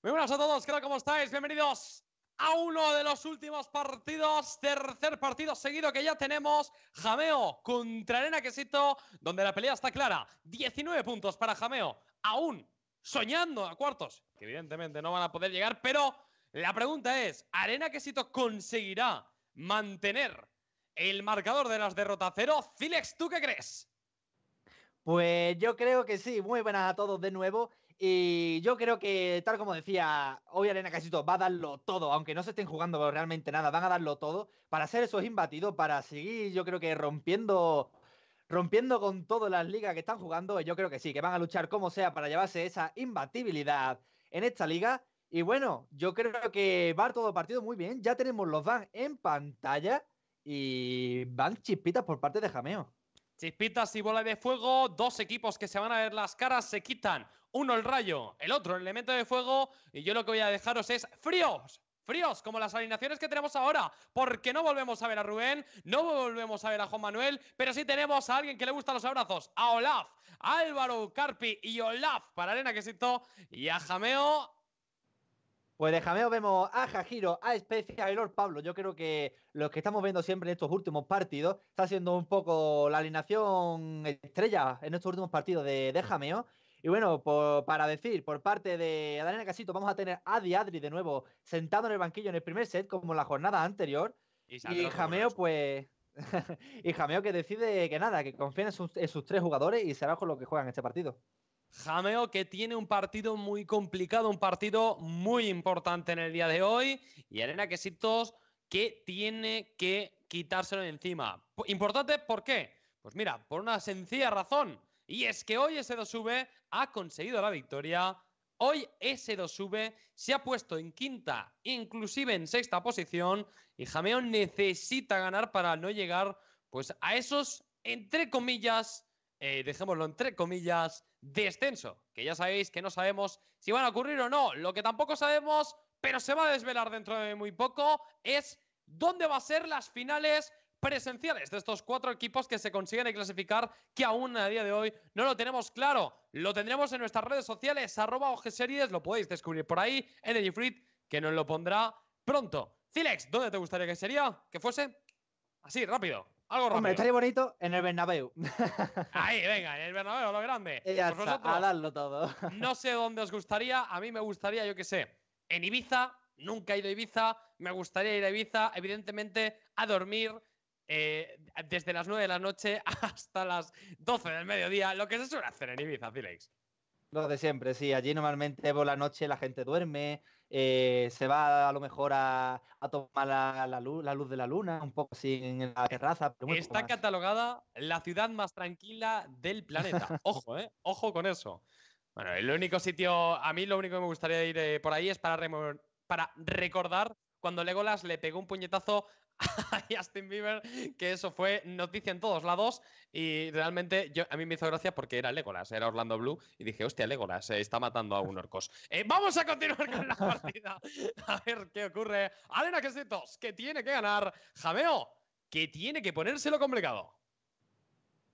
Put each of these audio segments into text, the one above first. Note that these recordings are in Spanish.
Muy buenas a todos, ¿qué tal? ¿Cómo estáis? Bienvenidos a uno de los últimos partidos, tercer partido seguido que ya tenemos, Jameo contra Arena Quesito, donde la pelea está clara, 19 puntos para Jameo, aún soñando a cuartos, que evidentemente no van a poder llegar, pero la pregunta es, ¿Arena Quesito conseguirá mantener el marcador de las derrotas cero? Cilex, ¿tú qué crees? Pues yo creo que sí, muy buenas a todos de nuevo. Y yo creo que, tal como decía, hoy Arena Casito va a darlo todo, aunque no se estén jugando realmente nada, van a darlo todo para ser esos imbatidos, para seguir, yo creo que rompiendo rompiendo con todas las ligas que están jugando, yo creo que sí, que van a luchar como sea para llevarse esa imbatibilidad en esta liga. Y bueno, yo creo que va todo partido muy bien. Ya tenemos los van en pantalla y van chispitas por parte de Jameo. Chispitas y bola de fuego, dos equipos que se van a ver las caras, se quitan uno el rayo, el otro el elemento de fuego. Y yo lo que voy a dejaros es fríos fríos, como las alineaciones que tenemos ahora, porque no volvemos a ver a Rubén, no volvemos a ver a Juan Manuel, pero sí tenemos a alguien que le gustan los abrazos, a Olaf, Álvaro Carpi y Olaf para Arena que Quesito y a Jameo. Pues de Jameo vemos a Jajiro, a Especia, a Lord Pablo. Yo creo que lo que estamos viendo siempre en estos últimos partidos está siendo un poco la alineación estrella en estos últimos partidos de Jameo. Y bueno, para decir, por parte de Adriana Casito, vamos a tener a Diadri de nuevo sentado en el banquillo en el primer set, como en la jornada anterior. Y, Jameo, pues. y Jameo que decide que nada, que confíe en sus, tres jugadores y será con lo que juegan este partido. Jameo que tiene un partido muy complicado, un partido muy importante en el día de hoy. Y Arena Casitos que tiene que quitárselo de encima. Importante, ¿por qué? Pues mira, por una sencilla razón. Y es que hoy ese 2 sube ha conseguido la victoria. Hoy S2V se ha puesto en quinta, inclusive en sexta posición, y Jameo necesita ganar para no llegar pues, a esos, entre comillas, eh, dejémoslo entre comillas, descenso, que ya sabéis que no sabemos si van a ocurrir o no. Lo que tampoco sabemos, pero se va a desvelar dentro de muy poco, es dónde va a ser las finales presenciales de estos cuatro equipos que se consiguen clasificar, que aún a día de hoy no lo tenemos claro. Lo tendremos en nuestras redes sociales, arroba Series, lo podéis descubrir por ahí, el Fruit, que nos lo pondrá pronto. Cilex, ¿dónde te gustaría que sería? ¿Que fuese? Así, rápido. Algo rápido. estaría bonito en el Bernabéu. Ahí, venga, en el Bernabéu, lo grande. Eh, ya pues a darlo todo. No sé dónde os gustaría. A mí me gustaría, yo qué sé, en Ibiza. Nunca he ido a Ibiza. Me gustaría ir a Ibiza, evidentemente, a dormir, eh, desde las 9 de la noche hasta las 12 del mediodía, lo que se suele hacer en Ibiza, Felix. Lo de siempre, sí. Allí normalmente por la noche la gente duerme, eh, se va a lo mejor a, tomar la, luz, la, luz, de la luna, un poco así en la terraza. Está catalogada la ciudad más tranquila del planeta. Ojo, eh, ojo con eso. Bueno, el único sitio, a mí lo único que me gustaría ir eh, por ahí es para, para recordar cuando Legolas le pegó un puñetazo a Justin Bieber, que eso fue noticia en todos lados. Y realmente yo, a mí me hizo gracia porque era Legolas, era Orlando Blue. Y dije, hostia, Legolas, se eh, está matando a un orcos. Eh, vamos a continuar con la partida. A ver qué ocurre. Arena Quesitos, que tiene que ganar. Jameo, que tiene que ponérselo complicado.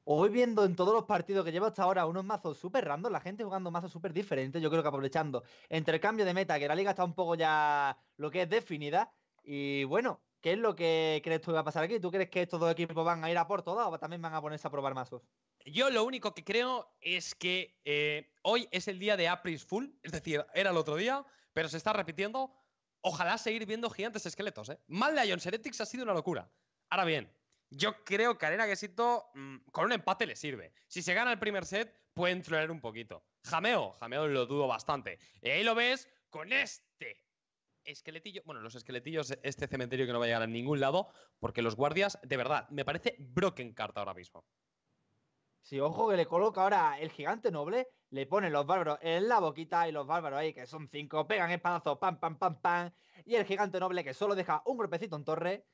Hoy viendo en todos los partidos que llevo hasta ahora unos mazos súper random, la gente jugando mazos súper diferentes, yo creo que aprovechando entre el cambio de meta, que la liga está un poco ya lo que es definida, y bueno, ¿Qué es lo que crees tú que va a pasar aquí? ¿Tú crees que estos dos equipos van a ir a por todas o también van a ponerse a probar mazos? Yo lo único que creo es que eh, hoy es el día de Apris Full, es decir, era el otro día, pero se está repitiendo. Ojalá seguir viendo gigantes esqueletos. ¿eh? Mal de Ion ha sido una locura. Ahora bien, yo creo que Arena Quesito mm, con un empate le sirve. Si se gana el primer set, pueden entrar un poquito. Jameo, jameo lo dudo bastante. Y ahí lo ves con este esqueletillo, bueno, los esqueletillos este cementerio que no va a llegar a ningún lado, porque los guardias, de verdad, me parece broken carta ahora mismo. Sí, ojo que le coloca ahora el gigante noble, le ponen los bárbaros en la boquita y los bárbaros ahí, que son cinco, pegan espadazos, pam, pam, pam, pam, y el gigante noble que solo deja un golpecito en torre.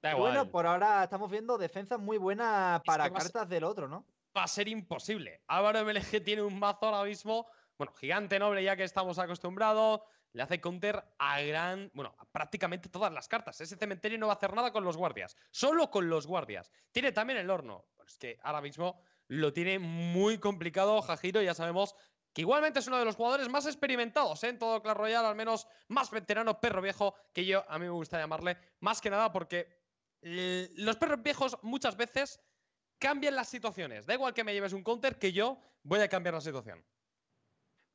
Da Bueno, por ahora estamos viendo defensas muy buenas para cartas del otro, ¿no? Va a ser imposible. Álvaro MLG tiene un mazo ahora mismo bueno, gigante noble ya que estamos acostumbrados, le hace counter a gran, bueno, a prácticamente todas las cartas. Ese cementerio no va a hacer nada con los guardias, solo con los guardias. Tiene también el horno, que ahora mismo lo tiene muy complicado Jajiro, ya sabemos que igualmente es uno de los jugadores más experimentados ¿eh? en todo Clash Royale, al menos más veterano perro viejo, que yo a mí me gusta llamarle, más que nada porque los perros viejos muchas veces cambian las situaciones. Da igual que me lleves un counter, que yo voy a cambiar la situación.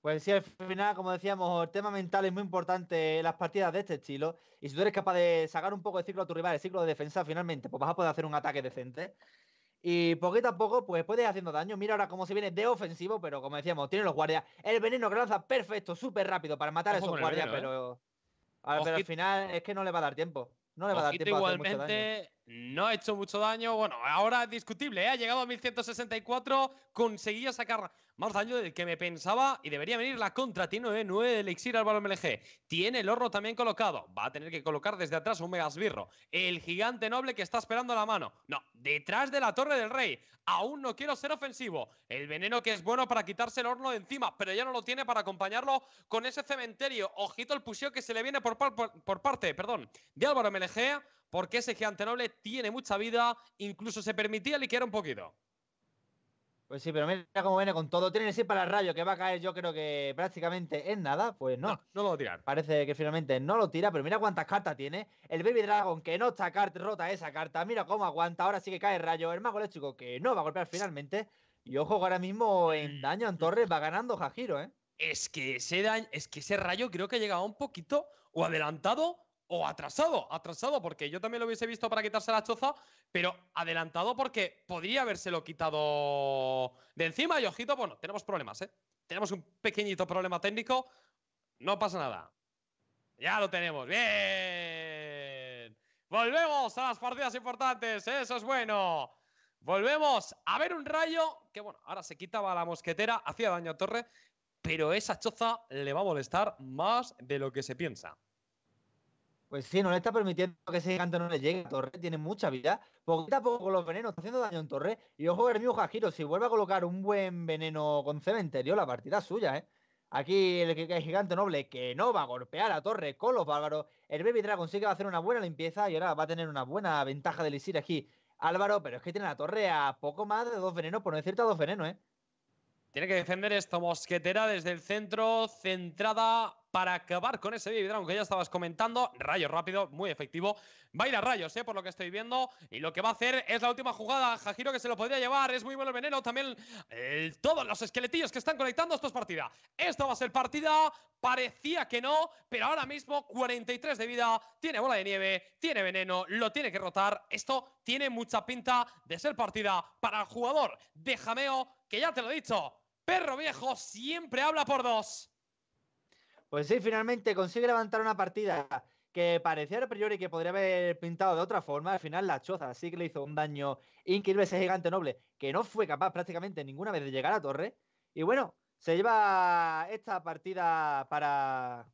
Pues sí, al final, como decíamos, el tema mental es muy importante en las partidas de este estilo. Y si tú eres capaz de sacar un poco de ciclo a tu rival, el ciclo de defensa, finalmente, pues vas a poder hacer un ataque decente. Y poquito a poco, pues puedes ir haciendo daño. Mira ahora cómo se viene de ofensivo, pero como decíamos, tiene los guardias. El veneno que lanza perfecto, súper rápido para matar a esos guardias, ¿eh? pero. al final es que no le va a dar tiempo. No le va a dar tiempo. a hacer mucho daño no ha hecho mucho daño. Bueno, ahora es discutible, ¿eh? ha llegado a 1164, conseguía sacar más daño del que me pensaba y debería venir la contra. Tiene 9, de elixir Álvaro balón Tiene el horno también colocado. Va a tener que colocar desde atrás un megasbirro. El gigante noble que está esperando la mano. No, detrás de la torre del rey. Aún no quiero ser ofensivo. El veneno que es bueno para quitarse el horno de encima, pero ya no lo tiene para acompañarlo con ese cementerio. Ojito el puseo que se le viene por, por parte perdón, de Álvaro MLG porque ese gigante noble tiene mucha vida, incluso se permitía liquear un poquito. Pues sí, pero mira cómo viene con todo. Tiene ese para el rayo que va a caer, yo creo que prácticamente en nada. Pues no. no. lo va a tirar. Parece que finalmente no lo tira, pero mira cuántas cartas tiene. El Baby Dragon, que no está carta, rota esa carta. Mira cómo aguanta. Ahora sí que cae el rayo. El mago eléctrico, que no va a golpear finalmente. Y ojo, ahora mismo en mm. daño en torres va ganando Jajiro, ¿eh? Es que ese daño, es que ese rayo creo que ha llegado un poquito o adelantado o atrasado, atrasado, porque yo también lo hubiese visto para quitarse la choza, pero adelantado porque podría habérselo quitado de encima. Y ojito, bueno, tenemos problemas, ¿eh? Tenemos un pequeñito problema técnico, no pasa nada. Ya lo tenemos, bien. Volvemos a las partidas importantes, ¿eh? eso es bueno. Volvemos a ver un rayo que, bueno, ahora se quitaba la mosquetera, hacía daño a Torre, pero esa choza le va a molestar más de lo que se piensa. Pues sí, no le está permitiendo que ese gigante no le llegue. a Torre tiene mucha vida. Poquito a poco con los venenos está haciendo daño en Torre. Y ojo, Hermio Jajiro, si vuelve a colocar un buen veneno con cementerio, la partida es suya, ¿eh? Aquí el, gigante noble que no va a golpear a Torre con los bárbaros. El Baby Dragon sí que va a hacer una buena limpieza y ahora va a tener una buena ventaja de lisir aquí. Álvaro, pero es que tiene la Torre a poco más de dos venenos, por no decirte a dos venenos, ¿eh? Tiene que defender esto mosquetera desde el centro, centrada para acabar con ese Baby que ya estabas comentando. Rayo rápido, muy efectivo. Va a ir a rayos, eh, por lo que estoy viendo. Y lo que va a hacer es la última jugada. Jajiro que se lo podría llevar. Es muy bueno el veneno. También eh, todos los esqueletillos que están conectando. Esto es partida. Esto va a ser partida. Parecía que no, pero ahora mismo 43 de vida. Tiene bola de nieve, tiene veneno, lo tiene que rotar. Esto tiene mucha pinta de ser partida para el jugador de Jameo, que ya te lo he dicho. Perro viejo siempre habla por dos. Pues sí, finalmente consigue levantar una partida que parecía a priori que podría haber pintado de otra forma. Al final, la choza sí que le hizo un daño increíble a ese gigante noble que no fue capaz prácticamente ninguna vez de llegar a torre. Y bueno, se lleva esta partida para,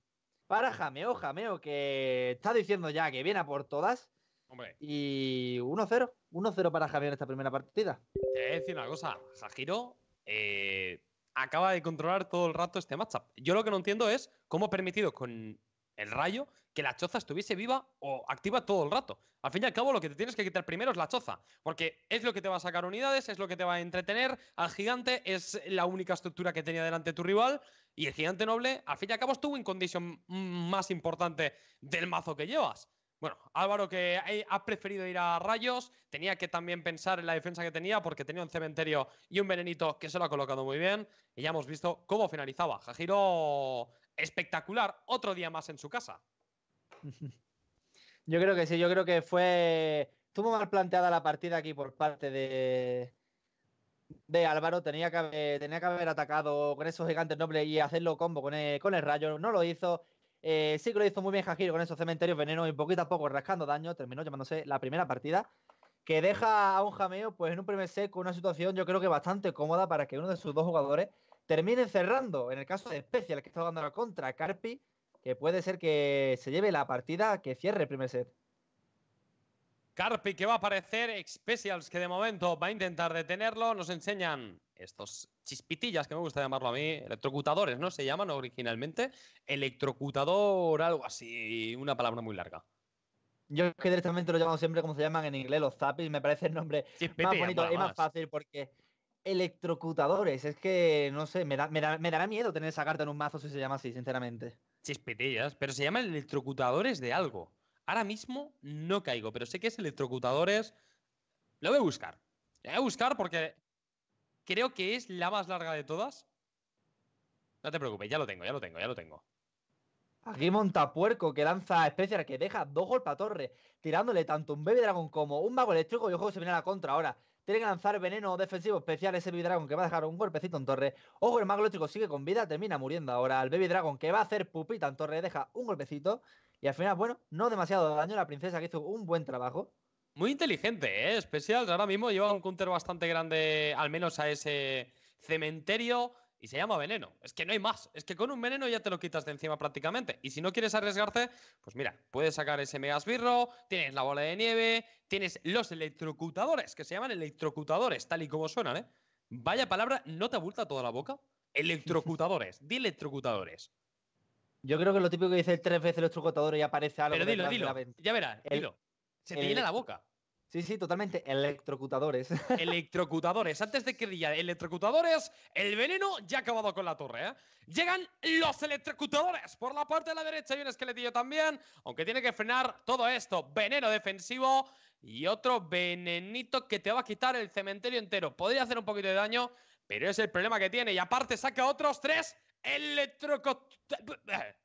para Jameo. Jameo que está diciendo ya que viene a por todas. Hombre. Y 1-0. 1-0 para Jameo en esta primera partida. Te voy a decir una cosa. Sajiro. Eh, acaba de controlar todo el rato este matchup. Yo lo que no entiendo es cómo ha permitido con el rayo que la choza estuviese viva o activa todo el rato. Al fin y al cabo, lo que te tienes que quitar primero es la choza, porque es lo que te va a sacar unidades, es lo que te va a entretener al gigante, es la única estructura que tenía delante tu rival. Y el gigante noble, al fin y al cabo, estuvo en condición más importante del mazo que llevas. Bueno, Álvaro que ha preferido ir a rayos, tenía que también pensar en la defensa que tenía porque tenía un cementerio y un venenito que se lo ha colocado muy bien y ya hemos visto cómo finalizaba. Jajiro espectacular, otro día más en su casa. Yo creo que sí, yo creo que fue... Estuvo mal planteada la partida aquí por parte de, de Álvaro tenía que, haber, tenía que haber atacado con esos gigantes nobles y hacerlo combo con el, con el rayo. No lo hizo. Eh, sí que lo hizo muy bien Jajiro con esos cementerios veneno y poquito a poco rascando daño. Terminó llamándose la primera partida que deja a un jameo pues en un primer set con una situación yo creo que bastante cómoda para que uno de sus dos jugadores termine cerrando. En el caso de Special, que está jugando la contra, Carpi, que puede ser que se lleve la partida que cierre el primer set. Carpi que va a aparecer, Specials que de momento va a intentar detenerlo, nos enseñan estos chispitillas, que me gusta llamarlo a mí, electrocutadores, ¿no? Se llaman originalmente. Electrocutador, algo así, una palabra muy larga. Yo que directamente lo llamo siempre como se llaman en inglés, los zapis, me parece el nombre más bonito y más. fácil porque electrocutadores, es que no sé, me, me dará miedo tener esa carta en un mazo si se llama así, sinceramente. Chispitillas, pero se llaman electrocutadores de algo. Ahora mismo no caigo, pero sé que es electrocutadores. Lo voy a buscar. Lo voy a buscar porque Creo que es la más larga de todas. No te preocupes, ya lo tengo, ya lo tengo, ya lo tengo. Aquí monta puerco que lanza especial que deja dos golpes a torre, tirándole tanto un Baby Dragon como un mago eléctrico. Y ojo, se viene a la contra ahora. Tiene que lanzar veneno defensivo especial ese Baby Dragon que va a dejar un golpecito en torre. Ojo, el mago eléctrico sigue con vida, termina muriendo ahora. El Baby Dragon que va a hacer pupita en torre, deja un golpecito. Y al final, bueno, no demasiado daño. La princesa que hizo un buen trabajo. Muy inteligente, ¿eh? ahora mismo lleva un counter bastante grande, al menos a ese cementerio, y se llama veneno. Es que no hay más. Es que con un veneno ya te lo quitas de encima prácticamente. Y si no quieres arriesgarte, pues mira, puedes sacar ese megasbirro, tienes la bola de nieve, tienes los electrocutadores, que se llaman electrocutadores, tal y como suenan, ¿eh? Vaya palabra, ¿no te abulta toda la boca? Electrocutadores, di electrocutadores. Yo creo que lo típico que dice tres veces electrocutador y aparece algo. Pero dilo, dilo. Ya verás, dilo. Se te llena la boca. Sí, sí, totalmente. Electrocutadores. Electrocutadores. Antes de que diga electrocutadores, el veneno ya ha acabado con la torre. ¿eh? Llegan los electrocutadores. Por la parte de la derecha hay un esqueletillo también. Aunque tiene que frenar todo esto. Veneno defensivo y otro venenito que te va a quitar el cementerio entero. Podría hacer un poquito de daño, pero es el problema que tiene. Y aparte saca otros tres electrocutadores.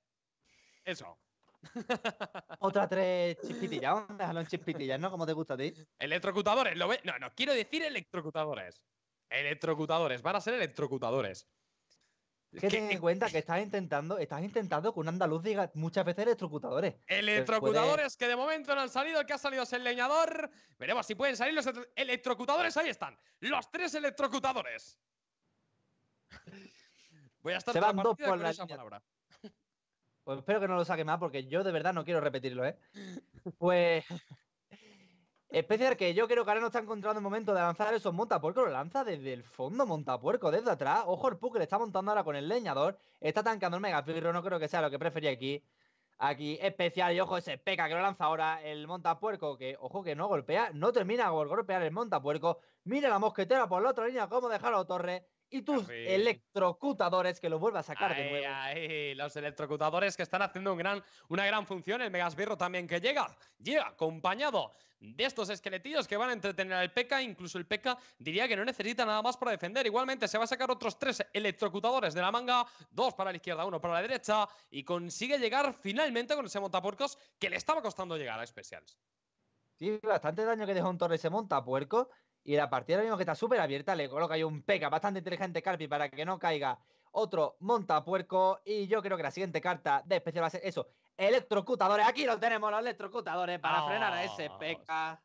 Eso. Otra tres chispitillas, vamos a en chispitillas, ¿no? Como te gusta a ti. Electrocutadores, lo ve? No, no, quiero decir electrocutadores. Electrocutadores, van a ser electrocutadores. Que ten en cuenta que estás intentando, estás intentando que un andaluz diga muchas veces electrocutadores. Electrocutadores que de momento no han salido, que ha salido es el leñador. Veremos si pueden salir los electrocutadores. Ahí están, los tres electrocutadores. Voy a estar Se van dos por la palabra. Pues espero que no lo saque más porque yo de verdad no quiero repetirlo, ¿eh? Pues. Especial que yo creo que ahora no está encontrando el momento de lanzar esos montapuercos. Lo lanza desde el fondo, montapuerco, desde atrás. Ojo, el Puck le está montando ahora con el leñador. Está tancando el megafirro, no creo que sea lo que prefería aquí. Aquí, especial, y ojo, ese peca que lo lanza ahora el montapuerco, que ojo que no golpea, no termina golpear el montapuerco. Mira la mosquetera por la otra línea, cómo la torre y ah, tus pues. electrocutadores que lo vuelva a sacar de nuevo. los electrocutadores que están haciendo una gran función. El Megasbirro también que llega, llega acompañado de estos esqueletillos que van a entretener al P.E.K.K.A. Incluso el P.E.K.K.A. diría que no necesita nada más para defender. Igualmente se va a sacar otros tres electrocutadores de la manga, dos para la izquierda, uno para la derecha y consigue llegar finalmente con ese montapuercos que le estaba costando llegar a especiales. Sí, bastante daño que dejó un torre ese montapuerco y la partida ahora mismo que está súper abierta, le coloca ahí un peca bastante inteligente Carpi para que no caiga otro montapuerco. Y yo creo que la siguiente carta de especial va a ser eso: electrocutadores. Aquí lo tenemos, los electrocutadores, para frenar a ese peca. Ah.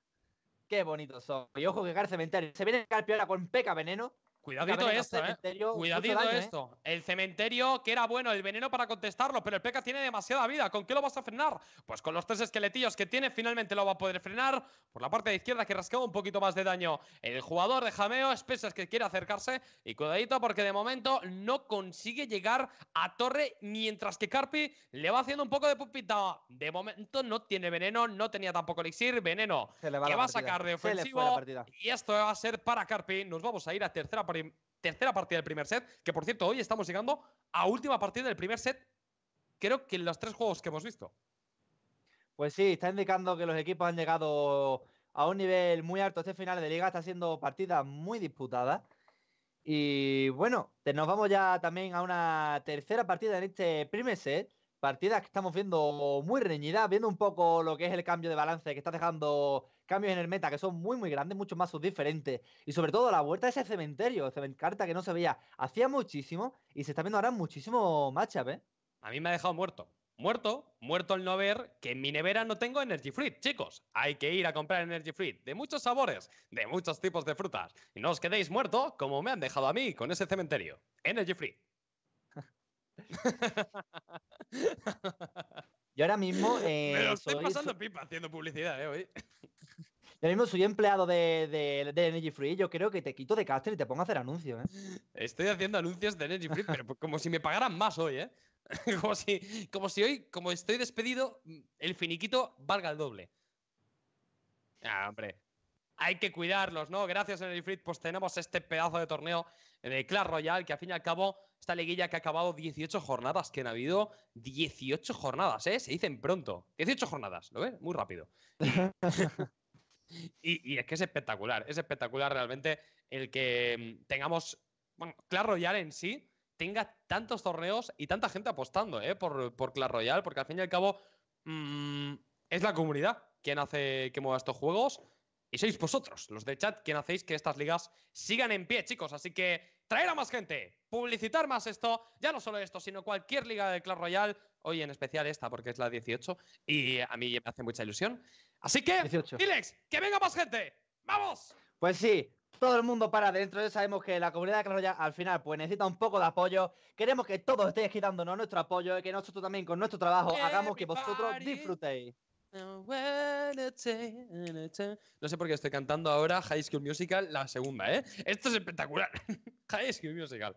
Qué bonitos son. Y ojo que Car Cementerio se viene Carpi ahora con peca veneno. Cuidadito esto, ¿eh? Cuidadito ¿eh? esto. El cementerio que era bueno, el veneno para contestarlo, pero el P.K. tiene demasiada vida. ¿Con qué lo vas a frenar? Pues con los tres esqueletillos que tiene, finalmente lo va a poder frenar. Por la parte de izquierda que rascaba un poquito más de daño. El jugador de Jameo, Espesas, que quiere acercarse. Y cuidadito porque de momento no consigue llegar a torre, mientras que Carpi le va haciendo un poco de pupita. De momento no tiene veneno, no tenía tampoco elixir. Veneno que va a sacar de ofensivo. Y esto va a ser para Carpi. Nos vamos a ir a tercera partida tercera partida del primer set, que por cierto, hoy estamos llegando a última partida del primer set, creo que en los tres juegos que hemos visto. Pues sí, está indicando que los equipos han llegado a un nivel muy alto. Este final de liga está siendo partida muy disputada Y bueno, nos vamos ya también a una tercera partida en este primer set Partida que estamos viendo muy reñida, viendo un poco lo que es el cambio de balance que está dejando cambios en el meta que son muy, muy grandes, muchos más diferentes. Y sobre todo la vuelta a ese cementerio, carta que no se veía hacía muchísimo y se está viendo ahora muchísimo matchup, ¿eh? A mí me ha dejado muerto. Muerto, muerto el no ver que en mi nevera no tengo Energy Fruit, chicos. Hay que ir a comprar Energy Fruit de muchos sabores, de muchos tipos de frutas. Y no os quedéis muertos como me han dejado a mí con ese cementerio. Energy Fruit. Yo ahora mismo. Eh, estoy pasando pipa haciendo publicidad, eh, Hoy. Yo mismo soy empleado de, Energy Free. Yo creo que te quito de caster y te pongo a hacer anuncios, eh. Estoy haciendo anuncios de Energy Free, pero como si me pagaran más hoy, ¿eh? Como si, hoy, como estoy despedido, el finiquito valga el doble. Ah, Hay que cuidarlos, ¿no? Gracias, Energy Free. Pues tenemos este pedazo de torneo el Clash Royale, que al fin y al cabo, esta liguilla que ha acabado 18 jornadas, que han habido 18 jornadas, ¿eh? Se dicen pronto. 18 jornadas, ¿lo ves? Muy rápido. y, es que es espectacular, es espectacular realmente el que mm, tengamos, bueno, Clash Royale en sí tenga tantos torneos y tanta gente apostando ¿eh? por, por Clash Royale, porque al fin y al cabo mm, es la comunidad quien hace que mueva estos juegos y sois vosotros, los de chat, quien hacéis que estas ligas sigan en pie, chicos. Así que traer a más gente, publicitar más esto, ya no solo esto, sino cualquier liga de Clash Royale, hoy en especial esta, porque es la 18, y a mí me hace mucha ilusión. Así que, 18. Ilex, que venga más gente, ¡vamos! Pues sí, todo el mundo para adentro. Sabemos que la comunidad de Clash Royale al final pues necesita un poco de apoyo. Queremos que todos estéis quitándonos nuestro apoyo y que nosotros también con nuestro trabajo hagamos que vosotros disfrutéis. No sé por qué estoy cantando ahora High School Musical, la segunda, ¿eh? Esto es espectacular. High School Musical.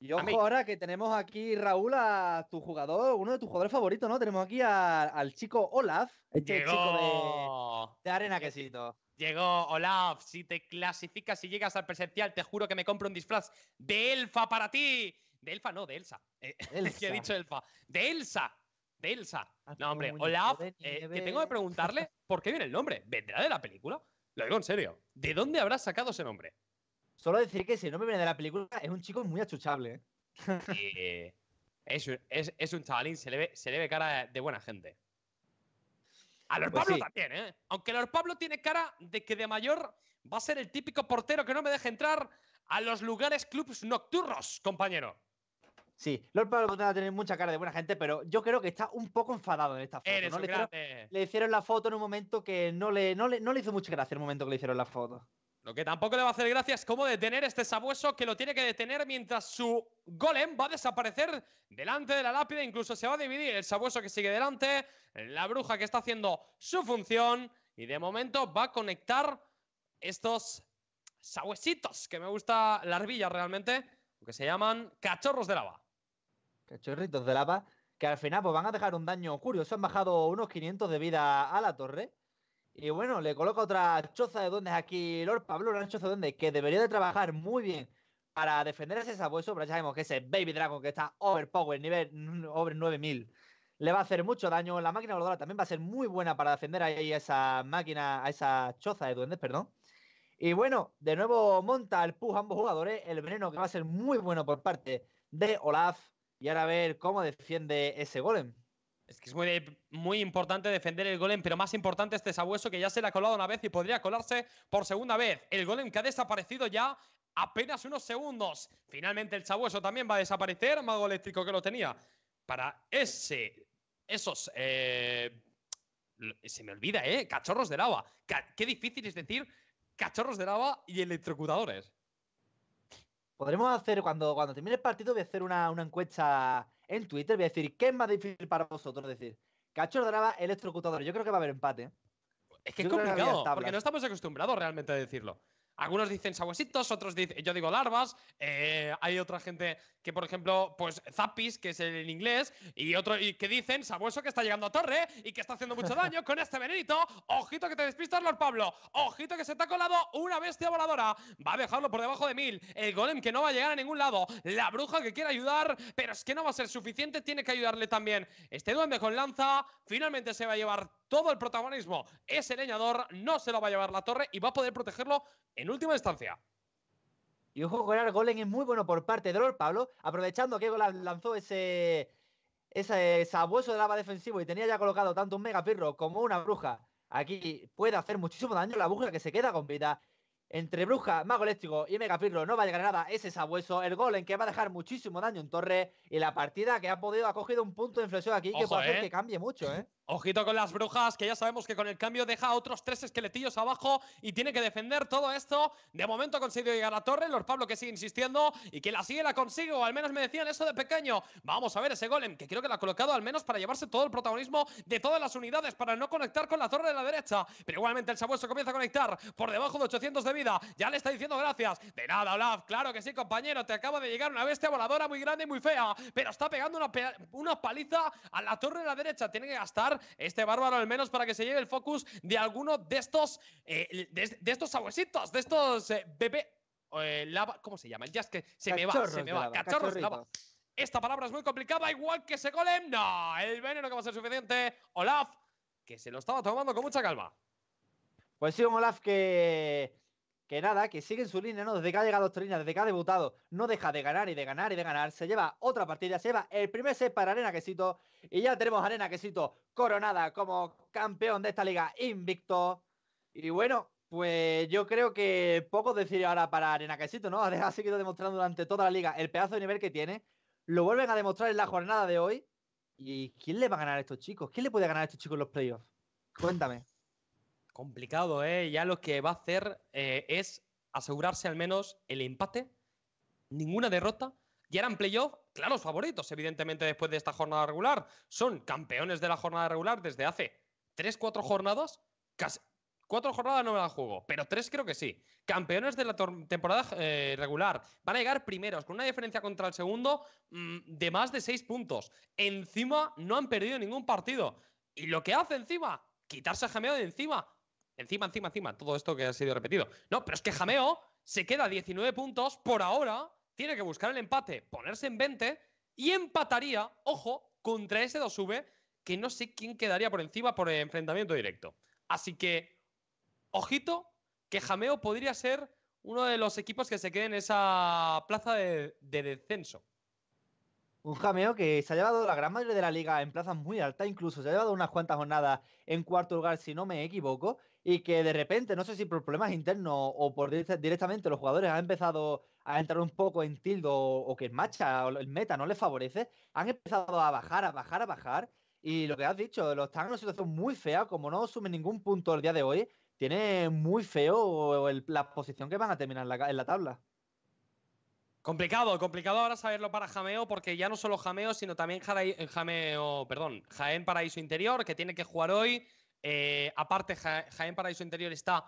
Y ojo ahora que tenemos aquí, Raúl, a tu jugador, uno de tus jugadores favoritos, ¿no? Tenemos aquí al chico Olaf, este chico de, de Arena Quesito. Llegó Olaf, si te clasificas y llegas al presencial, te juro que me compro un disfraz de elfa para ti. De elfa, no, de Elsa. Eh, que he dicho elfa. De Elsa. Ah, de Elsa. Eh, no, hombre, hola, que tengo que preguntarle por qué viene el nombre. ¿Vendrá de la película? Lo digo en serio. ¿De dónde habrá sacado ese nombre? Solo decir que si no nombre viene de la película es un chico muy achuchable. ¿eh? Eh, es, un chavalín, se le, ve, cara de buena gente. A Lord pues Pablo también, ¿eh? Aunque Lord Pablo tiene cara de que de mayor va a ser el típico portero que no me deja entrar a los lugares clubs nocturnos, compañero. Sí, Lord Pablo va a tener mucha cara de buena gente, pero yo creo que está un poco enfadado en esta foto. le, hicieron, la foto en un momento que no le, hizo mucha gracia el momento que le hicieron la foto. Lo que tampoco le va a hacer gracia es cómo detener este sabueso que lo tiene que detener mientras su golem va a desaparecer delante de la lápida. Incluso se va a dividir el sabueso que sigue delante, la bruja que está haciendo su función y de momento va a conectar estos sabuesitos que me gusta la villas realmente, que se llaman cachorros de lava. Cachorritos de lava, que al final pues, van a dejar un daño curioso. Han bajado unos 500 de vida a la torre. Y bueno, le coloca otra choza de duendes aquí, Lord Pablo, una choza de duendes que debería de trabajar muy bien para defender a ese sabueso, pero ya sabemos que ese Baby Dragon que está overpower, nivel over 9000, le va a hacer mucho daño. La máquina voladora también va a ser muy buena para defender ahí a esa máquina, a esa choza de duendes, perdón. Y bueno, de nuevo monta el push a ambos jugadores, el veneno que va a ser muy bueno por parte de Olaf. Y ahora a ver cómo defiende ese golem. Es que es muy, muy importante defender el golem, pero más importante este sabueso que ya se le ha colado una vez y podría colarse por segunda vez. El golem que ha desaparecido ya apenas unos segundos. Finalmente el sabueso también va a desaparecer, mago eléctrico que lo tenía. Para ese, esos eh, se me olvida, ¿eh? Cachorros de lava. Qué difícil es decir cachorros de lava y electrocutadores. Podremos hacer, cuando, cuando termine el partido, voy a hacer una, una encuesta en Twitter. Voy a decir, ¿qué es más difícil para vosotros? Es decir, Cacho Drava, electrocutador. Yo creo que va a haber empate. Es que es complicado, porque no estamos acostumbrados realmente a decirlo. Algunos dicen sabuesitos, otros dicen, yo digo larvas, eh, hay otra gente que, por ejemplo, pues zapis, que es el inglés, y otro y que dicen sabueso que está llegando a torre y que está haciendo mucho daño con este venenito. Ojito que te despistas, Lord Pablo. Ojito que se te ha colado una bestia voladora. Va a dejarlo por debajo de mil. El golem que no va a llegar a ningún lado. La bruja que quiere ayudar, pero es que no va a ser suficiente, tiene que ayudarle también. Este duende con lanza finalmente se va a llevar todo el protagonismo. Ese leñador no se lo va a llevar la torre y va a poder protegerlo en última instancia. Y ojo con golem, es muy bueno por parte de Lord Pablo, aprovechando que lanzó ese, sabueso de lava defensivo y tenía ya colocado tanto un megapirro como una bruja. Aquí puede hacer muchísimo daño la bruja que se queda con vida. Entre bruja, mago eléctrico y megapirro no va a llegar nada ese sabueso. El golem que va a dejar muchísimo daño en torre. Y la partida que ha podido ha cogido un punto de inflexión aquí que puede hacer eh. que cambie mucho, ¿eh? Ojito con las brujas, que ya sabemos que con el cambio deja otros tres esqueletillos abajo y tiene que defender todo esto. De momento ha conseguido llegar a la torre, Lord Pablo que sigue insistiendo y que la sigue la consigo. al menos me decían eso de pequeño. Vamos a ver ese golem, que creo que la ha colocado al menos para llevarse todo el protagonismo de todas las unidades, para no conectar con la torre de la derecha. Pero igualmente el sabueso comienza a conectar por debajo de 800 de vida. Ya le está diciendo gracias. De nada, Olaf, claro que sí, compañero, te acaba de llegar una bestia voladora muy grande y muy fea, pero está pegando una, una paliza a la torre de la derecha. Tiene que gastar este bárbaro al menos para que se lleve el focus de alguno de estos, eh, de, estos sabuesitos, de estos eh, bebé eh, lava, ¿cómo se llama? Ya es que se me va, se me va, cachorros Esta palabra es muy complicada, igual que se golem, no, el veneno que va a ser suficiente, Olaf, que se lo estaba tomando con mucha calma. Pues sí, un Olaf que que nada, que sigue en su línea, ¿no? Desde que ha llegado línea, desde que ha debutado, no deja de ganar y de ganar y de ganar. Se lleva otra partida, se lleva el primer set para Arena Quesito. Y ya tenemos a Arena Quesito coronada como campeón de esta liga invicto. Y bueno, pues yo creo que poco decir ahora para Arena Quesito, ¿no? Ha seguido demostrando durante toda la liga el pedazo de nivel que tiene. Lo vuelven a demostrar en la jornada de hoy. ¿Y quién le va a ganar a estos chicos? ¿Quién le puede ganar a estos chicos en los playoffs? Cuéntame complicado, ¿eh? Ya lo que va a hacer eh, es asegurarse al menos el empate, ninguna derrota. Y eran playoff, claros favoritos, evidentemente, después de esta jornada regular. Son campeones de la jornada regular desde hace tres, cuatro jornadas, casi, Cuatro jornadas no me la juego, pero tres creo que sí. Campeones de la temporada eh, regular. Van a llegar primeros, con una diferencia contra el segundo mm, de más de seis puntos. Encima no han perdido ningún partido. ¿Y lo que hace encima? Quitarse a Jameo de encima. Encima, encima, encima, todo esto que ha sido repetido. No, pero es que Jameo se queda 19 puntos por ahora, tiene que buscar el empate, ponerse en 20 y empataría, ojo, contra ese 2V que no sé quién quedaría por encima por el enfrentamiento directo. Así que, ojito, que Jameo podría ser uno de los equipos que se quede en esa plaza de, de, descenso. Un jameo que se ha llevado la gran mayoría de la liga en plazas muy altas, incluso se ha llevado unas cuantas jornadas en cuarto lugar, si no me equivoco, y que de repente, no sé si por problemas internos o por directamente los jugadores han empezado a entrar un poco en tildo o, que el matcha o el meta no les favorece, han empezado a bajar, a bajar, a bajar. Y lo que has dicho, lo están en una situación muy fea, como no sumen ningún punto el día de hoy, tiene muy feo la posición que van a terminar en la, tabla. Complicado, complicado ahora saberlo para Jameo, porque ya no solo Jameo, sino también eh, Jameo, perdón, Jaén Paraíso Interior, que tiene que jugar hoy eh, aparte, Jaén Paraíso Interior está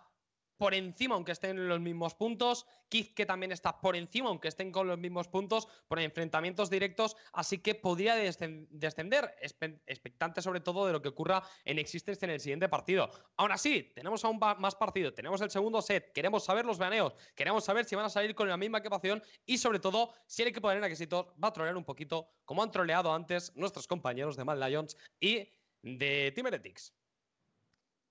por encima, aunque estén en los mismos puntos. Kizke que también está por encima, aunque estén con los mismos puntos, por enfrentamientos directos. Así que podría descender, expectante sobre todo de lo que ocurra en Existence en el siguiente partido. Aún así, tenemos aún más partido, tenemos el segundo set, queremos saber los baneos, queremos saber si van a salir con la misma equipación y sobre todo si el equipo de Arena Quesitos va a trolear un poquito, como han troleado antes nuestros compañeros de Mad Lions y de Timeretics.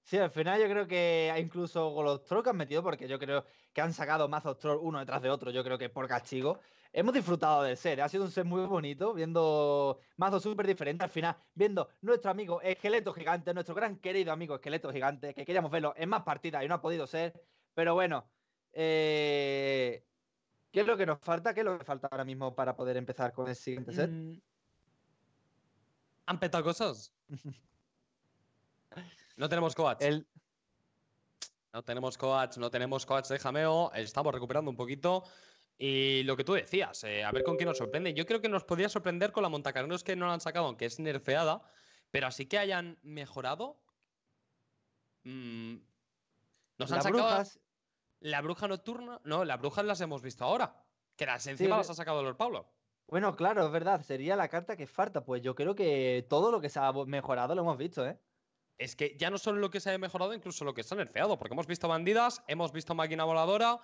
Sí, al final yo creo que incluso incluso los trolls que han metido, porque yo creo que han sacado mazos troll uno detrás de otro, yo creo que por castigo. Hemos disfrutado del set. ¿eh? ha sido un set muy bonito, viendo mazos súper diferentes. Al final, viendo nuestro amigo Esqueleto Gigante, nuestro gran querido amigo Esqueleto Gigante, que queríamos verlo en más partidas y no ha podido ser. Pero bueno, eh, ¿qué es lo que nos falta? ¿Qué es lo que falta ahora mismo para poder empezar con el siguiente set? Mm, ¿Han petado cosas? No tenemos coach. No tenemos coach, no tenemos coach de jameo. Estamos recuperando un poquito. Y lo que tú decías, eh, a ver con quién nos sorprende. Yo creo que nos podría sorprender con la Montacarruz que no la han sacado, aunque es nerfeada, pero así que hayan mejorado. Mm, nos han sacado. La bruja nocturna. No, las brujas las hemos visto ahora. Que las encima las ha sacado Lord Pablo. Bueno, claro, es verdad. Sería la carta que falta. Pues yo creo que todo lo que se ha mejorado lo hemos visto, ¿eh? es que ya no solo lo que se ha mejorado, incluso lo que se ha nerfeado, porque hemos visto bandidas, hemos visto máquina voladora,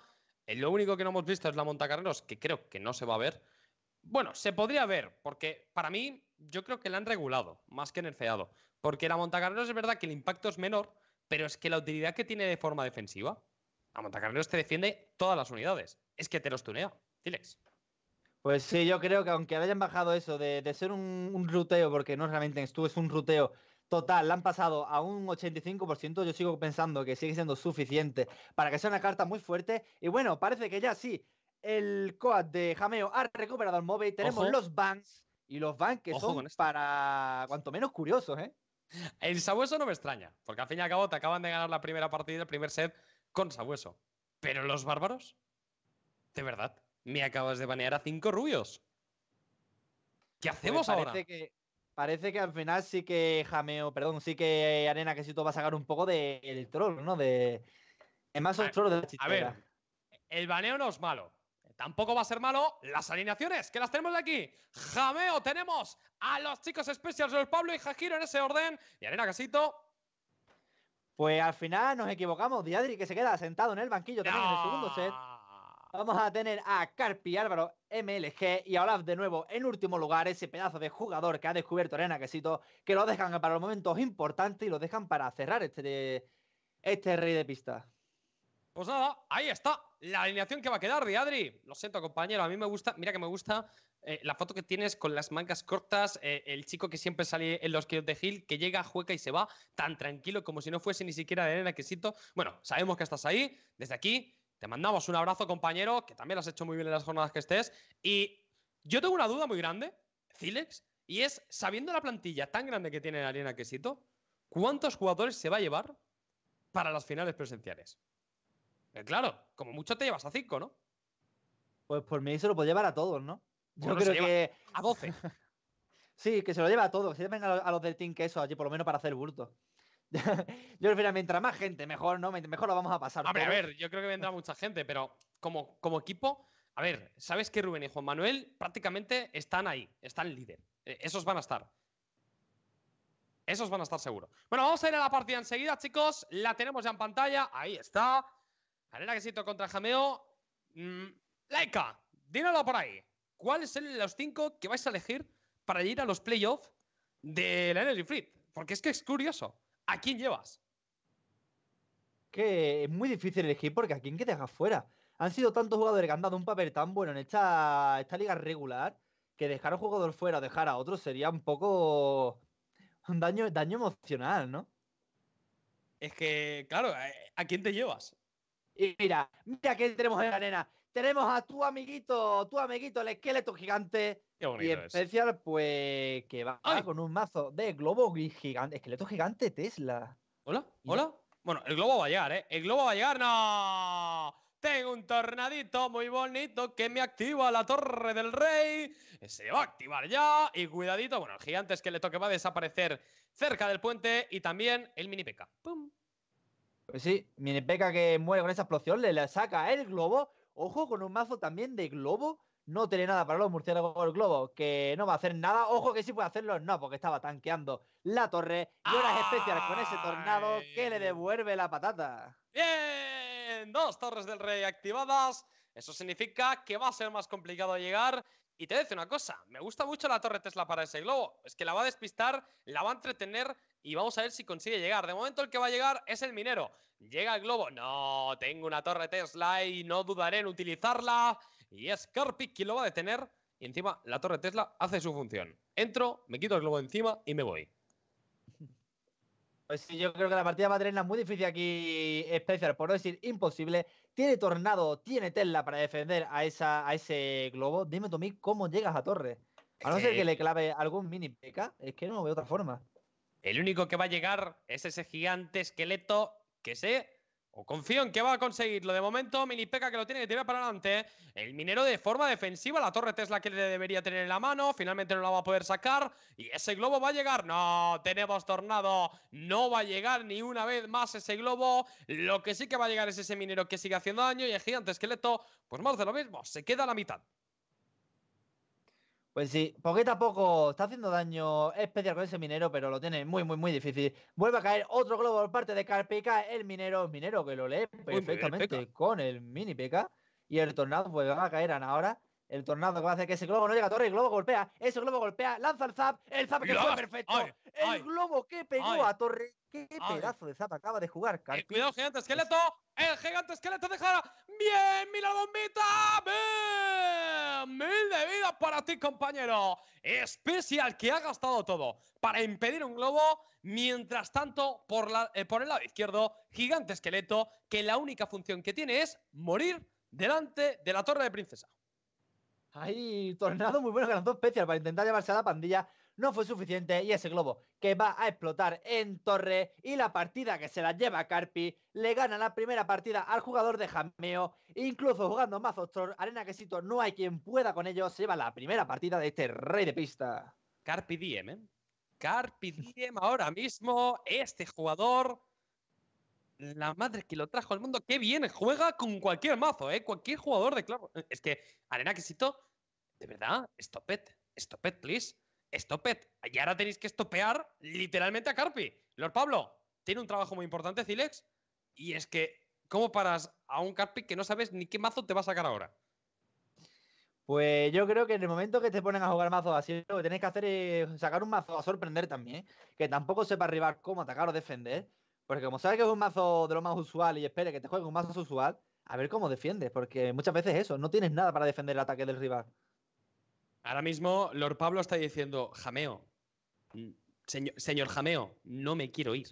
eh, lo único que no hemos visto es la montacarreros, que creo que no se va a ver. Bueno, se podría ver, porque para mí yo creo que la han regulado, más que nerfeado, porque la montacarreros es verdad que el impacto es menor, pero es que la utilidad que tiene de forma defensiva, la montacarreros te defiende todas las unidades, es que te los tunea, Tilex. Pues sí, yo creo que aunque hayan bajado eso de, ser un, ruteo, porque no realmente estuvo es un ruteo Total, la han pasado a un 85%. Yo sigo pensando que sigue siendo suficiente para que sea una carta muy fuerte. Y bueno, parece que ya sí, el coad de Jameo ha recuperado el móvil. Tenemos los bans y los bans que son para cuanto menos curiosos, ¿eh? El Sabueso no me extraña, porque al fin y al cabo te acaban de ganar la primera partida, el primer set con Sabueso. Pero los bárbaros, de verdad, me acabas de banear a cinco rubios. ¿Qué pues hacemos ahora? parece Que Parece que al final sí que Jameo, perdón, sí que eh, Arena Casito va a sacar un poco del troll, ¿no? De, es más el troll de la A ver, el baneo no es malo. Tampoco va a ser malo las alineaciones, que las tenemos de aquí. Jameo, tenemos a los chicos especiales del Pablo y Jajiro en ese orden. Y Arena Casito. Pues al final nos equivocamos. Diadri, que se queda sentado en el banquillo también en el segundo set. Vamos a tener a Carpi Álvaro MLG y a Olaf de nuevo en último lugar, ese pedazo de jugador que ha descubierto Arena Quesito, que lo dejan para los momentos importantes y lo dejan para cerrar este, este rey de pista. Pues nada, ahí está la alineación que va a quedar, Diadri. Lo siento, compañero, a mí me gusta, mira que me gusta eh, la foto que tienes con las mangas cortas, eh, el chico que siempre sale en los kilos de Gil, que llega, jueca y se va tan tranquilo como si no fuese ni siquiera de arena quesito. Bueno, sabemos que estás ahí, desde aquí te mandamos un abrazo, compañero, que también lo has hecho muy bien en las jornadas que estés. Y yo tengo una duda muy grande, Cilex, y es, sabiendo la plantilla tan grande que tiene Arena Quesito, ¿cuántos jugadores se va a llevar para las finales presenciales? Eh, claro, como mucho te llevas a cinco, ¿no? Pues por mí se lo puede llevar a todos, ¿no? Yo creo que. A 12. sí, que se lo lleva a todos. Que se lleven a los del Team Queso allí, por lo menos para hacer bulto. yo que mientras más gente, mejor, Mejor lo vamos a pasar. a ver, yo creo que vendrá mucha gente, pero como, equipo, a ver, sabes que Rubén y Juan Manuel prácticamente están ahí, están líder. Eh, esos van a estar. Esos van a estar seguros. Bueno, vamos a ir a la partida enseguida, chicos. La tenemos ya en pantalla. Ahí está. Arena siento contra Jameo. Mm, Laika, dínalo por ahí. ¿Cuáles son los cinco que vais a elegir para ir a los playoffs de la Energy Free? Porque es que es curioso. ¿a quién llevas? Que es muy difícil elegir porque a quién que dejas fuera. Han sido tantos jugadores que han dado un papel tan bueno en esta, liga regular que dejar a un jugador fuera o dejar a otro sería un poco un daño, daño emocional, ¿no? Es que, claro, ¿a quién te llevas? Y mira, mira que tenemos en la arena tenemos a tu amiguito, tu amiguito, el esqueleto gigante. y especial, pues, que va con un mazo de globo gigante, esqueleto gigante Tesla. ¿Hola? ¿Hola? Bueno, el globo va a llegar, ¿eh? El globo va a llegar, no. Tengo un tornadito muy bonito que me activa la torre del rey. Se va a activar ya. Y cuidadito, bueno, el gigante esqueleto que va a desaparecer cerca del puente y también el mini peca. ¡Pum! Pues sí, mini peca que muere con esa explosión, le, la saca el globo, Ojo con un mazo también de globo. No tiene nada para los murciélagos por el globo, que no va a hacer nada. Ojo que sí puede hacerlo, no, porque estaba tanqueando la torre y horas especiales con ese tornado que le devuelve la patata. Bien, dos torres del rey activadas. Eso significa que va a ser más complicado llegar. Y te dice una cosa, me gusta mucho la torre Tesla para ese globo. Es que la va a despistar, la va a entretener, y vamos a ver si consigue llegar. De momento el que va a llegar es el minero. Llega el globo. No, tengo una torre Tesla y no dudaré en utilizarla. Y es Carpic quien lo va a detener. Y encima la torre Tesla hace su función. Entro, me quito el globo encima y me voy. Pues sí, yo creo que la partida va a tener muy difícil aquí, especial, por no decir imposible. Tiene Tornado, tiene Tesla para defender a, esa, a ese globo. Dime, Tommy, ¿cómo llegas a Torre? A no ser que le clave algún mini peca, es que no veo otra forma. El único que va a llegar es ese gigante esqueleto que sé o confío en que va a conseguirlo. De momento, Minipeca que lo tiene que tirar para adelante. El minero de forma defensiva. La torre Tesla que le debería tener en la mano. Finalmente no la va a poder sacar. Y ese globo va a llegar. No, tenemos tornado. No va a llegar ni una vez más ese globo. Lo que sí que va a llegar es ese minero que sigue haciendo daño. Y el gigante esqueleto, pues más de lo mismo. Se queda a la mitad. Pues sí, poquito a poco está haciendo daño especial con ese minero, pero lo tiene muy, muy, muy difícil. Vuelve a caer otro globo por parte de Carpeca, el minero, minero que lo lee perfectamente con el mini P.K. Y el tornado vuelve pues, a caer ahora. El tornado que va a hacer que ese globo no llega a torre, el globo golpea, ese globo golpea, lanza el zap, el zap que fue perfecto. el globo que pegó a torre, qué pedazo de zap acaba de jugar, Carpica. Eh, cuidado, gigante pues esqueleto, el gigante esqueleto deja. ¡Bien, mira la bombita! ¡Bien! para ti, compañero. Especial que ha gastado todo para impedir un globo. Mientras tanto, eh, por, el lado izquierdo, gigante esqueleto que la única función que tiene es morir delante de la torre de princesa. Ay, tornado muy bueno que lanzó especial para intentar llevarse a la pandilla no fue suficiente y ese globo que va a explotar en torre y la partida que se la lleva Carpi le gana la primera partida al jugador de Jameo, incluso jugando mazos Arena Quesito, no hay quien pueda con ellos, se lleva la primera partida de este rey de pista. Carpi Diem, ¿eh? Carpi Diem ahora mismo, este jugador la madre que lo trajo al mundo, qué bien, juega con cualquier mazo, ¿eh? cualquier jugador de claro. Es que Arena Quesito, de verdad, stop it, stop it, please. Stopped, Y ahora tenéis que estopear literalmente a Carpi. Lord Pablo, tiene un trabajo muy importante, Cilex. Y es que, ¿cómo paras a un Carpi que no sabes ni qué mazo te va a sacar ahora? Pues yo creo que en el momento que te ponen a jugar mazos así, lo que tenéis que hacer es sacar un mazo a sorprender también, ¿eh? que tampoco sepa rival cómo atacar o defender, porque como sabes que es un mazo de lo más usual y espera que te juegue un mazo usual, a ver cómo defiendes, porque muchas veces eso, no tienes nada para defender el ataque del rival. Ahora mismo Lord Pablo está diciendo, Jameo, mm, señor, Jameo, no me quiero ir.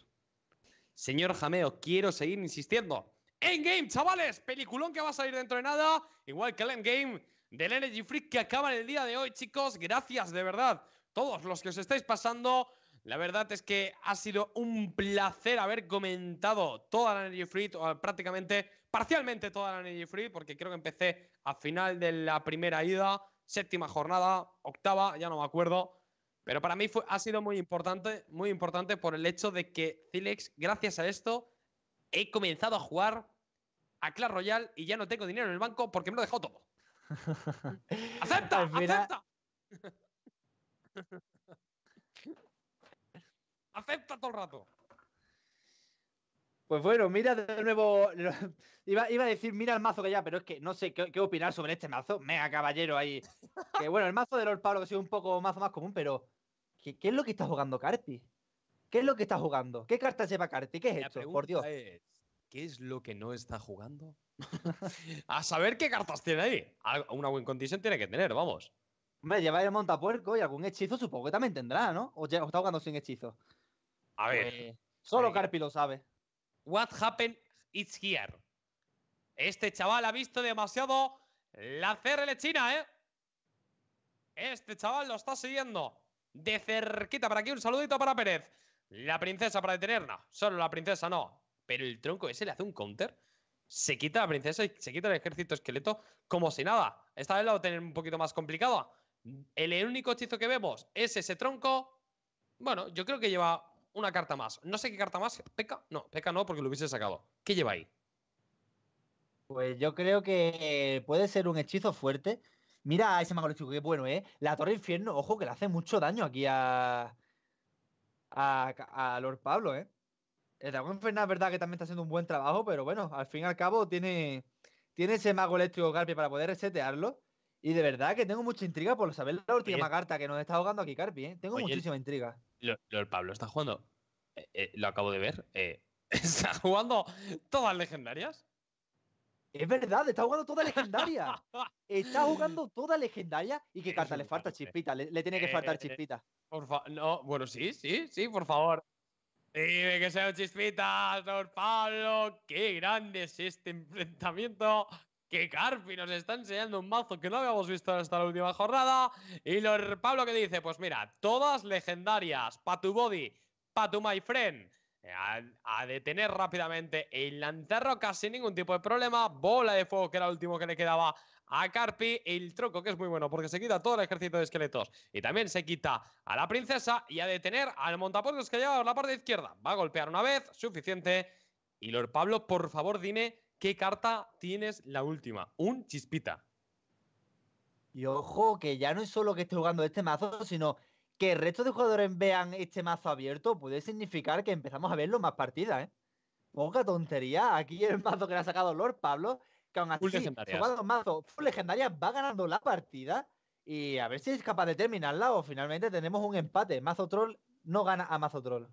Señor Jameo, quiero seguir insistiendo. Endgame, chavales, peliculón que va a salir dentro de nada, igual que el Endgame del Energy Freak que acaba en el día de hoy, chicos. Gracias de verdad, todos los que os estáis pasando. La verdad es que ha sido un placer haber comentado toda la Energy Freak, prácticamente parcialmente toda la Energy Free, porque creo que empecé a final de la primera ida, séptima jornada, octava, ya no me acuerdo. Pero para mí ha sido muy importante, muy importante por el hecho de que Zilex, gracias a esto, he comenzado a jugar a Clash Royale y ya no tengo dinero en el banco porque me lo he dejado todo. ¡Acepta! Pues ¡Acepta! ¡Acepta todo el rato! Pues bueno, mira de nuevo. Iba, a decir, mira el mazo que ya, pero es que no sé qué, opinar sobre este mazo. Mega caballero ahí. que bueno, el mazo de los Pablo que ha un poco mazo más común, pero ¿qué, es lo que está jugando Carpi? ¿Qué es lo que está jugando? ¿Qué cartas lleva Carpi? ¿Qué es esto? Por Dios. ¿Qué es lo que no está jugando? a saber qué cartas tiene ahí. Una buen condition tiene que tener, vamos. Hombre, lleva el montapuerco y algún hechizo supongo que también tendrá, ¿no? O, está jugando sin hechizo. A ver. Pues, solo Carpi lo sabe. What happened It's here. Este chaval ha visto demasiado la CRL china, ¿eh? Este chaval lo está siguiendo de cerquita. Para aquí un saludito para Pérez. La princesa para detenerla. solo la princesa no. Pero el tronco ese le hace un counter. Se quita la princesa y se quita el ejército esqueleto como si nada. Esta vez la va a tener un poquito más complicada. El único hechizo que vemos es ese tronco. Bueno, yo creo que lleva una carta más. No sé qué carta más. Peca, no, peca no, porque lo hubiese sacado. ¿Qué lleva ahí? Pues yo creo que puede ser un hechizo fuerte. Mira ese mago eléctrico, qué bueno, ¿eh? La Torre Infierno, ojo, que le hace mucho daño aquí a. a, Lord Pablo, ¿eh? El Dragón Infernal es verdad que también está haciendo un buen trabajo, pero bueno, al fin y al cabo tiene, tiene ese mago eléctrico Carpi para poder resetearlo. Y de verdad que tengo mucha intriga por saber la última carta que nos está ahogando aquí Carpi, ¿eh? Tengo muchísima intriga. Lo, Pablo está jugando. Eh, eh, lo acabo de ver. Eh. está jugando todas legendarias. Es verdad, está jugando toda legendaria. está jugando toda legendaria. ¿Y qué carta le falta? Chispita. Le, tiene que faltar chispita. Por no, bueno, sí, sí, sí, por favor. Dime que sea chispitas, chispita, don Pablo. Qué grande es este enfrentamiento que Carpi nos está enseñando un mazo que no habíamos visto hasta la última jornada. Y Lord Pablo que dice, pues mira, todas legendarias, pa' tu body, pa' tu my friend. A, detener rápidamente el lanzarrocas sin ningún tipo de problema. Bola de fuego, que era el último que le quedaba a Carpi. El troco, que es muy bueno, porque se quita todo el ejército de esqueletos. Y también se quita a la princesa y a detener al montaportes que lleva por la parte izquierda. Va a golpear una vez, suficiente. Y Lord Pablo, por favor, dime ¿Qué carta tienes la última? Un chispita. Y ojo, que ya no es solo que esté jugando este mazo, sino que el resto de jugadores vean este mazo abierto puede significar que empezamos a verlo más partidas, ¿eh? Poca tontería. Aquí el mazo que le ha sacado Lord Pablo, que aún así, jugando mazo legendaria, va ganando la partida. Y a ver si es capaz de terminarla o finalmente tenemos un empate. Mazo Troll no gana a Mazo Troll.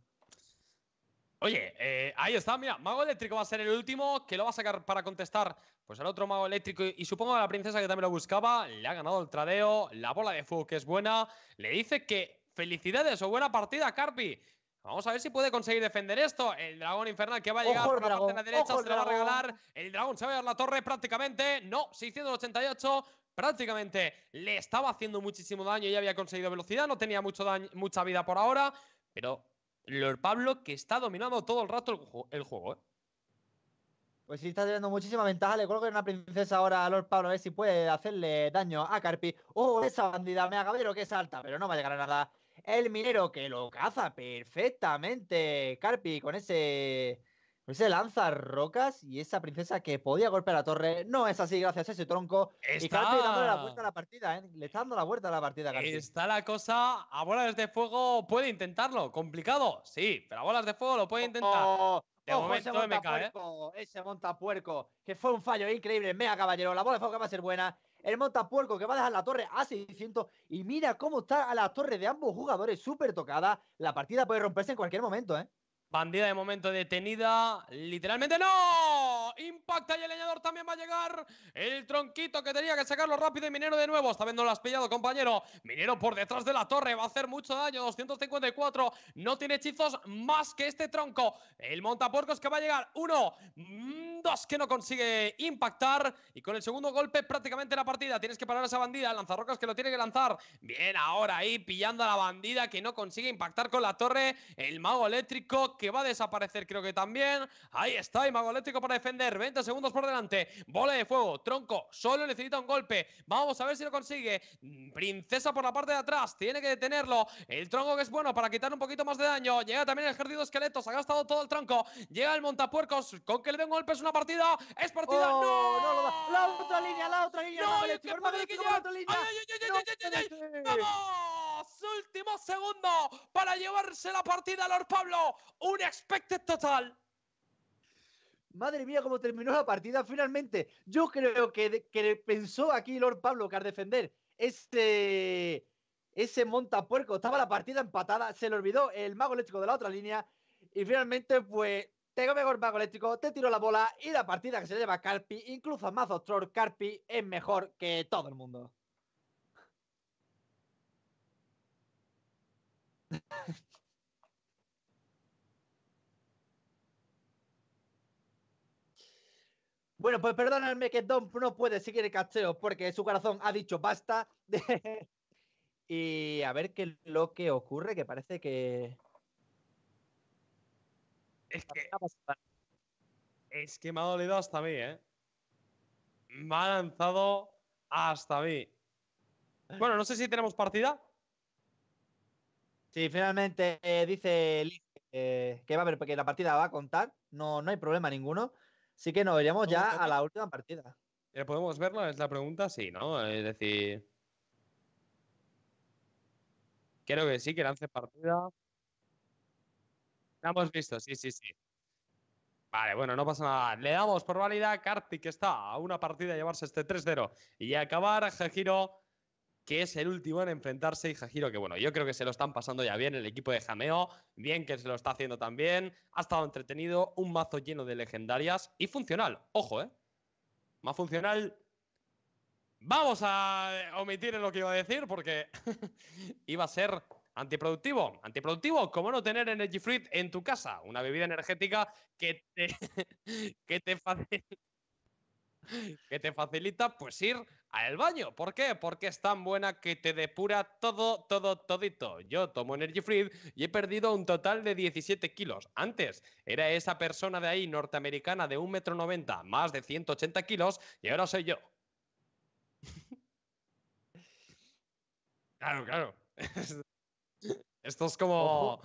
Oye, eh, ahí está, mira, Mago Eléctrico va a ser el último que lo va a sacar para contestar pues al otro Mago Eléctrico y, supongo a la princesa que también lo buscaba, le ha ganado el tradeo, la bola de fuego que es buena, le dice que felicidades o buena partida, Carpi. Vamos a ver si puede conseguir defender esto. El dragón infernal que va a llegar por la parte de la derecha se lo va a regalar. El dragón se va a llevar la torre prácticamente. No, 688 prácticamente le estaba haciendo muchísimo daño y había conseguido velocidad, no tenía mucho daño, mucha vida por ahora, pero Lord Pablo que está dominando todo el rato el, juego. ¿eh? Pues sí, está teniendo muchísima ventaja. Le coloco una princesa ahora a Lord Pablo a ver si puede hacerle daño a Carpi. ¡Oh, esa bandida Me mega caballero que salta! Pero no va a llegar a nada. El minero que lo caza perfectamente. Carpi con ese se lanza rocas y esa princesa que podía golpear la torre no es así gracias a ese tronco. Está... Y la vuelta a la partida, ¿eh? Le está dando la vuelta a la partida, Está la cosa a bolas de fuego, puede intentarlo. Complicado, sí, pero a bolas de fuego lo puede intentar. Oh, oh, de momento ese montapuerco, ¿eh? ese montapuerco, que fue un fallo increíble. Mega caballero, la bola de fuego va a ser buena. El montapuerco que va a dejar la torre a 600. Y mira cómo está a la torre de ambos jugadores, súper tocada. La partida puede romperse en cualquier momento, ¿eh? Bandida de momento detenida. Literalmente no. Impacta y el leñador también va a llegar. El tronquito que tenía que sacarlo rápido y Minero de nuevo. Está viendo lo has pillado, compañero. Minero por detrás de la torre. Va a hacer mucho daño. 254. No tiene hechizos más que este tronco. El montapuercos que va a llegar. Uno. Mm, dos que no consigue impactar. Y con el segundo golpe prácticamente la partida. Tienes que parar a esa bandida. Lanzarrocas que lo tiene que lanzar. Bien ahora ahí pillando a la bandida que no consigue impactar con la torre. El mago eléctrico que va a desaparecer creo que también. Ahí está, y Mago Eléctrico para defender. 20 segundos por delante. Bola de fuego, tronco, solo necesita un golpe. Vamos a ver si lo consigue. Mm, princesa por la parte de atrás, tiene que detenerlo. El tronco que es bueno para quitar un poquito más de daño. Llega también el ejército de esqueletos, ha gastado todo el tronco. Llega el montapuercos, con que le den golpes es una partida. ¡Es partida! Oh, ¡No! no lo da. La otra línea, la otra línea. ¡No! que línea! ¡Ay, ay, ay, ay, último segundo para llevarse la partida, Lord Pablo. Un expected total. Madre mía, cómo terminó la partida finalmente. Yo creo que, pensó aquí Lord Pablo que al defender este, ese montapuerco estaba la partida empatada, se le olvidó el mago eléctrico de la otra línea y finalmente pues tengo mejor mago eléctrico, te tiró la bola y la partida que se lleva Carpi, incluso a Mazo Carpi es mejor que todo el mundo. Bueno, pues perdónenme que Dom no puede seguir el cacheo porque su corazón ha dicho basta. y a ver qué lo que ocurre, que parece que. Es que. Ah, pues, es que me ha dolido hasta mí, ¿eh? Me ha lanzado hasta mí. Bueno, no sé si tenemos partida. Sí, finalmente eh, dice eh, que, va a ver, porque la partida va a contar, no, no hay problema ninguno. Así que nos veríamos ya a la última partida. Eh, ¿Podemos verla? Es la pregunta, sí, ¿no? Es decir. Creo que sí, que lance partida. La hemos visto, sí, sí, sí. Vale, bueno, no pasa nada. Le damos por válida. que está a una partida a llevarse este 3-0 y acabar giro que es el último en enfrentarse y Jajiro, que bueno, yo creo que se lo están pasando ya bien el equipo de Jameo, bien que se lo está haciendo también, ha estado entretenido, un mazo lleno de legendarias y funcional, ojo, ¿eh? Más funcional. Vamos a omitir en lo que iba a decir porque iba a ser antiproductivo. Antiproductivo, como no tener Energy Fruit en tu casa, una bebida energética que te, que te que te facilita pues ir al baño. ¿Por qué? Porque es tan buena que te depura todo, todo, todito. Yo tomo Energy Free y he perdido un total de 17 kilos. Antes era esa persona de ahí, norteamericana, de 1,90 m, más de 180 kilos, y ahora soy yo. claro, claro. Esto es como...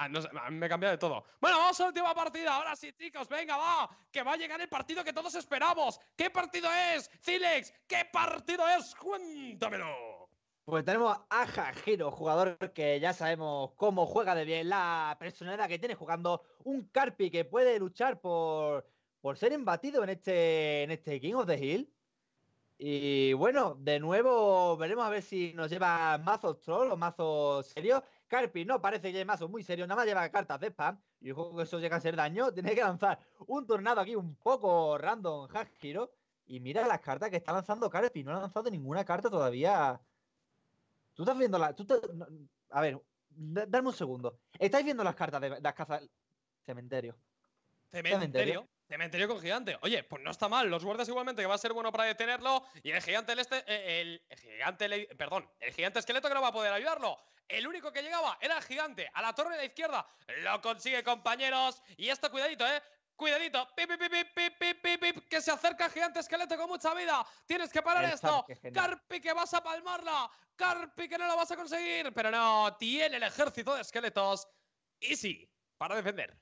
Ah, me he cambiado de todo. Bueno, vamos a la última partida. Ahora sí, chicos, venga, va. Que va a llegar el partido que todos esperamos. ¿Qué partido es, Cilex? ¿Qué partido es? Cuéntamelo. Pues tenemos a Jajiro, jugador que ya sabemos cómo juega de bien, la personalidad que tiene jugando, un Carpi que puede luchar por, por ser embatido en este, en este King of the Hill. Y bueno, de nuevo veremos a ver si nos lleva mazos troll o mazos serios. Carpi no parece que más mazo muy serio, nada más lleva cartas de spam. Y juego que eso llega a ser daño. Tiene que lanzar un tornado aquí un poco random, Hashiro. Y mira las cartas que está lanzando Carpi. No ha lanzado ninguna carta todavía. Tú estás viendo la. a ver, dame un segundo. ¿Estáis viendo las cartas de las cazas. Cementerio. Cementerio. Cementerio. con gigante. Oye, pues no está mal. Los guardas igualmente que va a ser bueno para detenerlo. Y el gigante el este. Eh, el, gigante. perdón. El gigante esqueleto que no va a poder ayudarlo. El único que llegaba era el gigante a la torre de la izquierda. Lo consigue, compañeros. Y esto, cuidadito, ¿eh? Cuidadito, pip, pip, pip, pip, que se acerca el gigante esqueleto con mucha vida. Tienes que parar esto. Carpi, que vas a palmarla. Carpi, que no lo vas a conseguir. Pero no, tiene el ejército de esqueletos. Easy, para defender.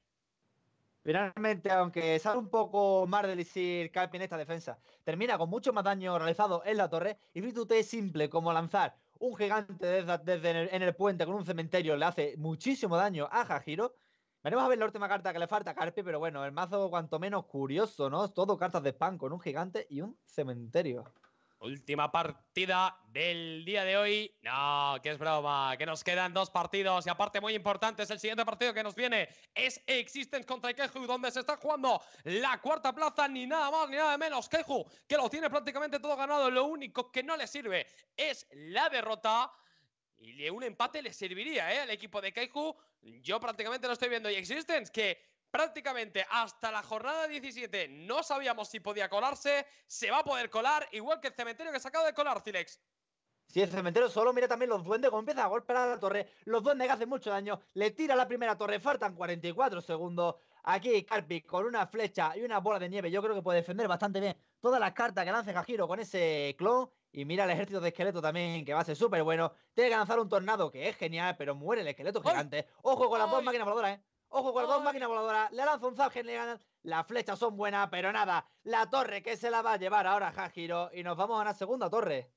Finalmente, aunque sale un poco más de decir Carpi en esta defensa, termina con mucho más daño realizado en la torre y virtud es simple como lanzar un gigante desde, en, el, puente con un cementerio le hace muchísimo daño a Jajiro. Veremos a ver la última carta que le falta a Carpi, pero bueno, el mazo cuanto menos curioso, ¿no? Todo cartas de spam con un gigante y un cementerio. Última partida del día de hoy. No, que es broma, que nos quedan dos partidos y aparte muy importante, es el siguiente partido que nos viene es Existence contra Keju, donde se está jugando la cuarta plaza, ni nada más ni nada menos. Keju, que lo tiene prácticamente todo ganado, lo único que no le sirve es la derrota. Y un empate le serviría ¿eh? al equipo de Keju. Yo prácticamente lo estoy viendo. Y Existence, que prácticamente hasta la jornada 17 no sabíamos si podía colarse, se va a poder colar, igual que el cementerio que se acaba de colar, Cilex. Si el cementerio solo mira también los duendes, como empieza a golpear a la torre. Los duendes que hacen mucho daño, le tira la primera torre, faltan 44 segundos. Aquí Carpi con una flecha y una bola de nieve. Yo creo que puede defender bastante bien todas las cartas que lance Giro con ese clon. Y mira el ejército de esqueleto también, que va a ser súper bueno. Tiene que lanzar un tornado, que es genial, pero muere el esqueleto gigante. Ojo con las dos máquinas voladoras, eh. Ojo con la dos máquinas Le lanza un Zapgen, le Las flechas son buenas, pero nada. La torre que se la va a llevar ahora Hajiro. Y nos vamos a la segunda torre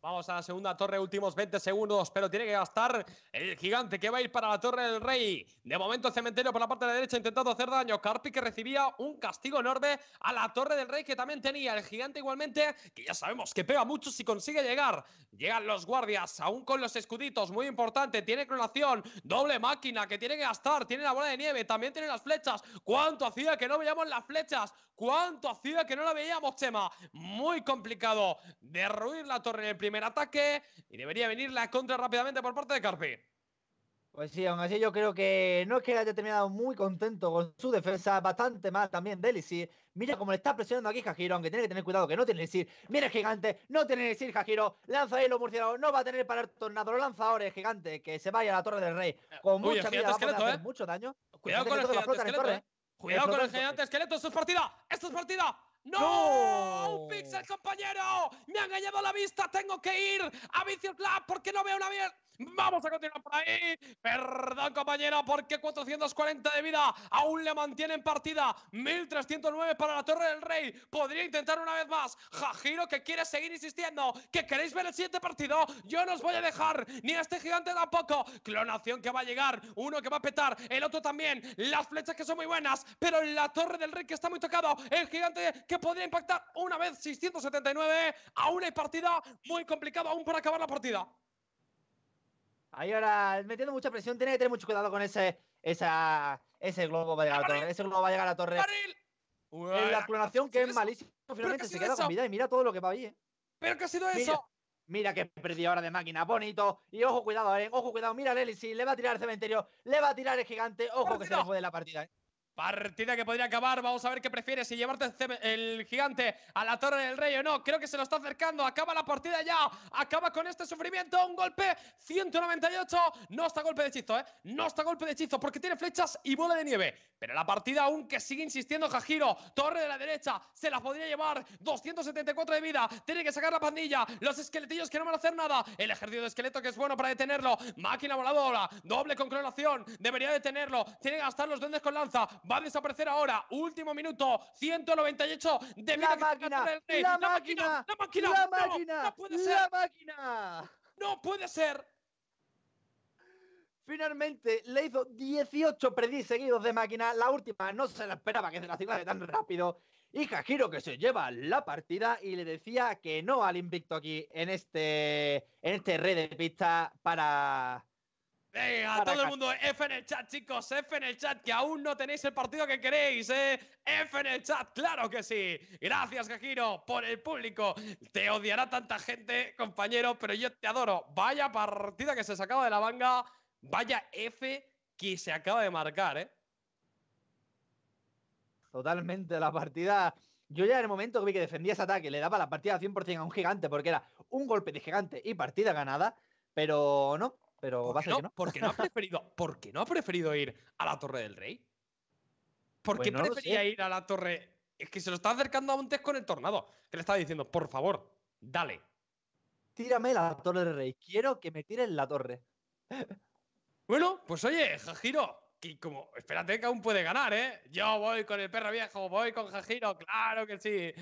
vamos a la segunda torre, últimos 20 segundos, pero tiene que gastar el gigante que va a ir para la torre del rey. De momento el cementerio por la parte de la derecha intentando hacer daño. Carpi que recibía un castigo enorme a la torre del rey que también tenía. El gigante igualmente, que ya sabemos que pega mucho si consigue llegar. Llegan los guardias, aún con los escuditos, muy importante. Tiene clonación, doble máquina que tiene que gastar. Tiene la bola de nieve, también tiene las flechas. ¿Cuánto hacía que no veíamos las flechas? ¿Cuánto hacía que no la veíamos, Chema? Muy complicado derruir la torre primer ataque y debería venir la contra rápidamente por parte de Carpi. Pues sí, aún así yo creo que no es que haya terminado muy contento con su defensa, bastante mal también Delisi. Mira cómo le está presionando aquí Jajiro, aunque tiene que tener cuidado que no tiene decir, Mira el gigante, no tiene decir Jajiro, lanza ahí los murciélagos, no va a tener para el tornado, lo lanza ahora gigante, que se vaya a la torre del rey. Eh, con mucha vida eh. mucho daño. Cuidado, con el gigante esqueleto, eh. Cuidado con el gigante esqueleto, esto es partida, esto es partida. ¡No! ¡Un pixel, compañero! ¡Me han engañado la vista! ¡Tengo que ir a Vicio porque no veo una mierda! Vamos a continuar por ahí. Perdón, compañero, porque 440 de vida aún le mantiene en partida. 1309 para la Torre del Rey. Podría intentar una vez más. Jajiro, que quiere seguir insistiendo. Que queréis ver el siguiente partido. Yo no os voy a dejar. Ni a este gigante tampoco. Clonación que va a llegar. Uno que va a petar. El otro también. Las flechas que son muy buenas. Pero la Torre del Rey que está muy tocado. El gigante que podría impactar una vez 679. Aún hay partida muy complicada aún para acabar la partida. Ahí ahora, metiendo mucha presión, tiene que tener mucho cuidado con ese, ese globo va a llegar a torre. Ese globo va a llegar a la torre. la clonación, que es malísimo, finalmente se queda con vida y mira todo lo que va ahí, ¿Pero qué ha sido eso? Mira que perdió ahora de máquina, bonito. Y ojo, cuidado, ¿eh? Ojo, cuidado, mira a le va a tirar el cementerio, le va a tirar el gigante. Ojo que se le fue de la partida, eh. Partida que podría acabar. Vamos a ver qué prefieres, si llevarte el gigante a la Torre del Rey o no. Creo que se lo está acercando. Acaba la partida ya. Acaba con este sufrimiento. Un golpe. 198. No está golpe de hechizo, ¿eh? No está golpe de hechizo porque tiene flechas y bola de nieve. Pero la partida aún que sigue insistiendo Jajiro. Torre de la derecha. Se la podría llevar. 274 de vida. Tiene que sacar la pandilla. Los esqueletillos que no van a hacer nada. El ejército de esqueleto que es bueno para detenerlo. Máquina voladora. Doble con clonación. Debería detenerlo. Tiene que gastar los duendes con lanza va a desaparecer ahora. Último minuto, 198 de La máquina, la, la máquina, la máquina, la máquina, no puede ser. la máquina. No puede ser. Finalmente le hizo 18 predis seguidos de máquina. La última no se la esperaba que se la de tan rápido. Y Kajiro que se lleva la partida y le decía que no al invicto aquí en este, en este red de pista para, Venga, todo el mundo, F en el chat, chicos, F en el chat, que aún no tenéis el partido que queréis, ¿eh? F en el chat, claro que sí. Gracias, Gajiro, por el público. Te odiará tanta gente, compañero, pero yo te adoro. Vaya partida que se sacaba de la manga, vaya F que se acaba de marcar, ¿eh? Totalmente, la partida. Yo ya en el momento que vi que defendía ese ataque, le daba la partida 100% a un gigante, porque era un golpe de gigante y partida ganada, pero no, pero va a no, Porque no ha preferido, no ha preferido ir a la Torre del Rey. ¿Por qué pues no prefería ir a la Torre? Es que se lo está acercando a Montes con el tornado. Que le estaba diciendo, por favor, dale. Tírame la Torre del Rey. Quiero que me tiren la torre. Bueno, pues oye, Jajiro, que como, espérate que aún puede ganar, ¿eh? Yo voy con el perro viejo, voy con Jajiro, claro que sí.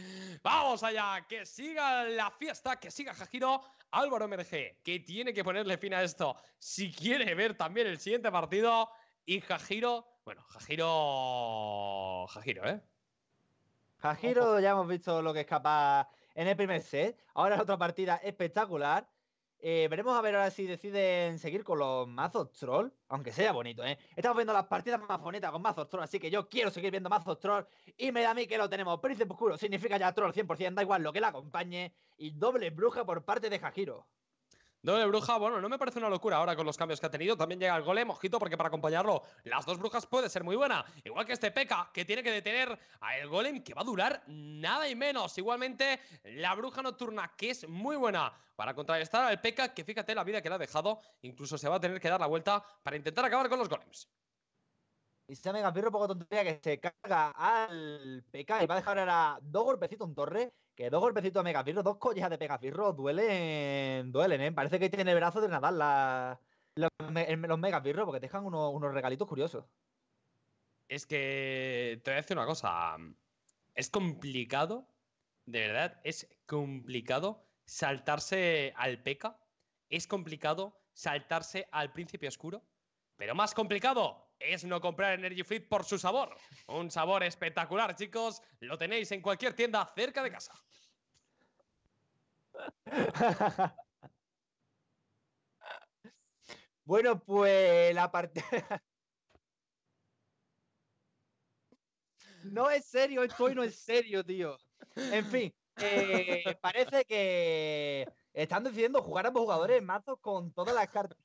Vamos allá, que siga la fiesta, que siga Jajiro. Álvaro Merge, que tiene que ponerle fin a esto si quiere ver también el siguiente partido. Y Jajiro, bueno, Jajiro. Jajiro, ¿eh? Jajiro, ya hemos visto lo que es capaz en el primer set. Ahora es otra partida espectacular. Eh, veremos a ver ahora si deciden seguir con los mazos troll, aunque sea bonito, ¿eh? Estamos viendo las partidas más bonitas con mazos troll, así que yo quiero seguir viendo mazos troll y me da a mí que lo tenemos. Príncipe Oscuro significa ya troll 100%, da igual lo que la acompañe y doble bruja por parte de Hajiro Doble bruja, bueno, no me parece una locura ahora con los cambios que ha tenido. También llega el golem, ojito, porque para acompañarlo, las dos brujas puede ser muy buena. Igual que este Peca, que tiene que detener a el golem, que va a durar nada y menos. Igualmente, la bruja nocturna, que es muy buena para contrarrestar al Peca, que fíjate la vida que le ha dejado. Incluso se va a tener que dar la vuelta para intentar acabar con los golems. Y se mega poco tontería que se carga al PK y va a dejar ahora dos golpecitos en torre. Que dos golpecitos a Megafirro, dos collas de Pegafirro duelen, duelen, ¿eh? Parece que tiene el brazo de nadar los Megafirro porque te dejan unos, unos regalitos curiosos. Es que te voy a decir una cosa. Es complicado, de verdad, es complicado saltarse al P.K. Es complicado saltarse al Príncipe Oscuro. Pero más complicado es no comprar Energy Fit por su sabor. Un sabor espectacular, chicos. Lo tenéis en cualquier tienda cerca de casa. bueno, pues la parte... no es serio, estoy no es serio, tío. En fin, eh, parece que están decidiendo jugar a jugadores en mazo con todas las cartas.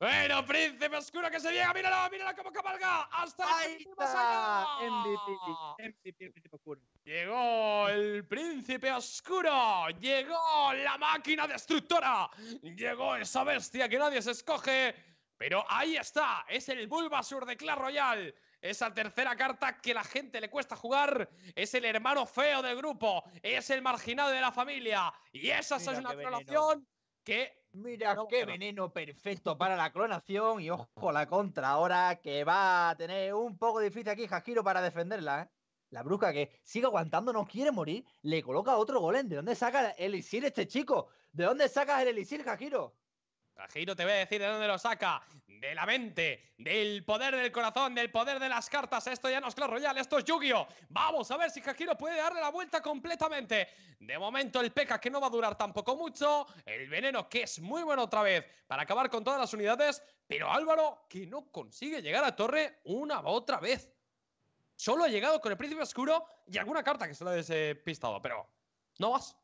Bueno, príncipe oscuro que se llega, míralo, míralo cómo cabalga. Hasta Ahí oscuro. Llegó el príncipe oscuro, llegó la máquina destructora, llegó esa bestia que nadie se escoge. Pero ahí está, es el Bulbasur de Clash Royale. Esa tercera carta que la gente le cuesta jugar es el hermano feo del grupo, es el marginado de la familia. Y esa es una trolación que Mira qué veneno perfecto para la clonación y ojo la contra ahora que va a tener un poco difícil aquí Jajiro para defenderla. ¿eh? La bruca que sigue aguantando, no quiere morir, le coloca otro golem. ¿De dónde saca el elixir este chico? ¿De dónde sacas el elixir, Jajiro? Kajiro te voy a decir de dónde lo saca. De la mente, del poder del corazón, del poder de las cartas. Esto ya no es Clash Royale, esto es Yu-Gi-Oh! Vamos a ver si Hajiro puede darle la vuelta completamente. De momento el P.K. que no va a durar tampoco mucho. El veneno que es muy bueno otra vez para acabar con todas las unidades. Pero Álvaro que no consigue llegar a torre una otra vez. Solo ha llegado con el príncipe oscuro y alguna carta que se lo ha despistado. Pero no más.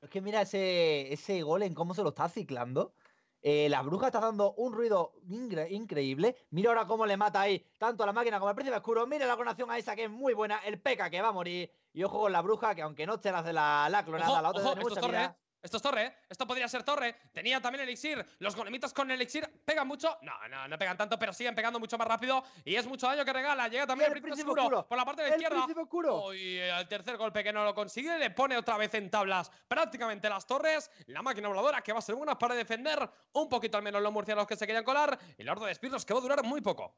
Es que mira ese, ese golem, cómo se lo está ciclando. Eh, la bruja está dando un ruido increíble. Mira ahora cómo le mata ahí tanto a la máquina como al príncipe oscuro. Mira la clonación a esa que es muy buena. El P.K. que va a morir. Y ojo con la bruja, que aunque no te la la, clonada, la otra tiene mucha vida. Esto es torre, ¿eh? esto podría ser torre. Tenía también elixir. Los golemitos con elixir pegan mucho. No, no, no pegan tanto, pero siguen pegando mucho más rápido. Y es mucho daño que regala. Llega también el, príncipe, por la parte de la izquierda. Y el tercer golpe que no lo consigue le pone otra vez en tablas prácticamente las torres. La máquina voladora que va a ser buena para defender un poquito al menos los murcianos que se querían colar. Y el de espirros que va a durar muy poco.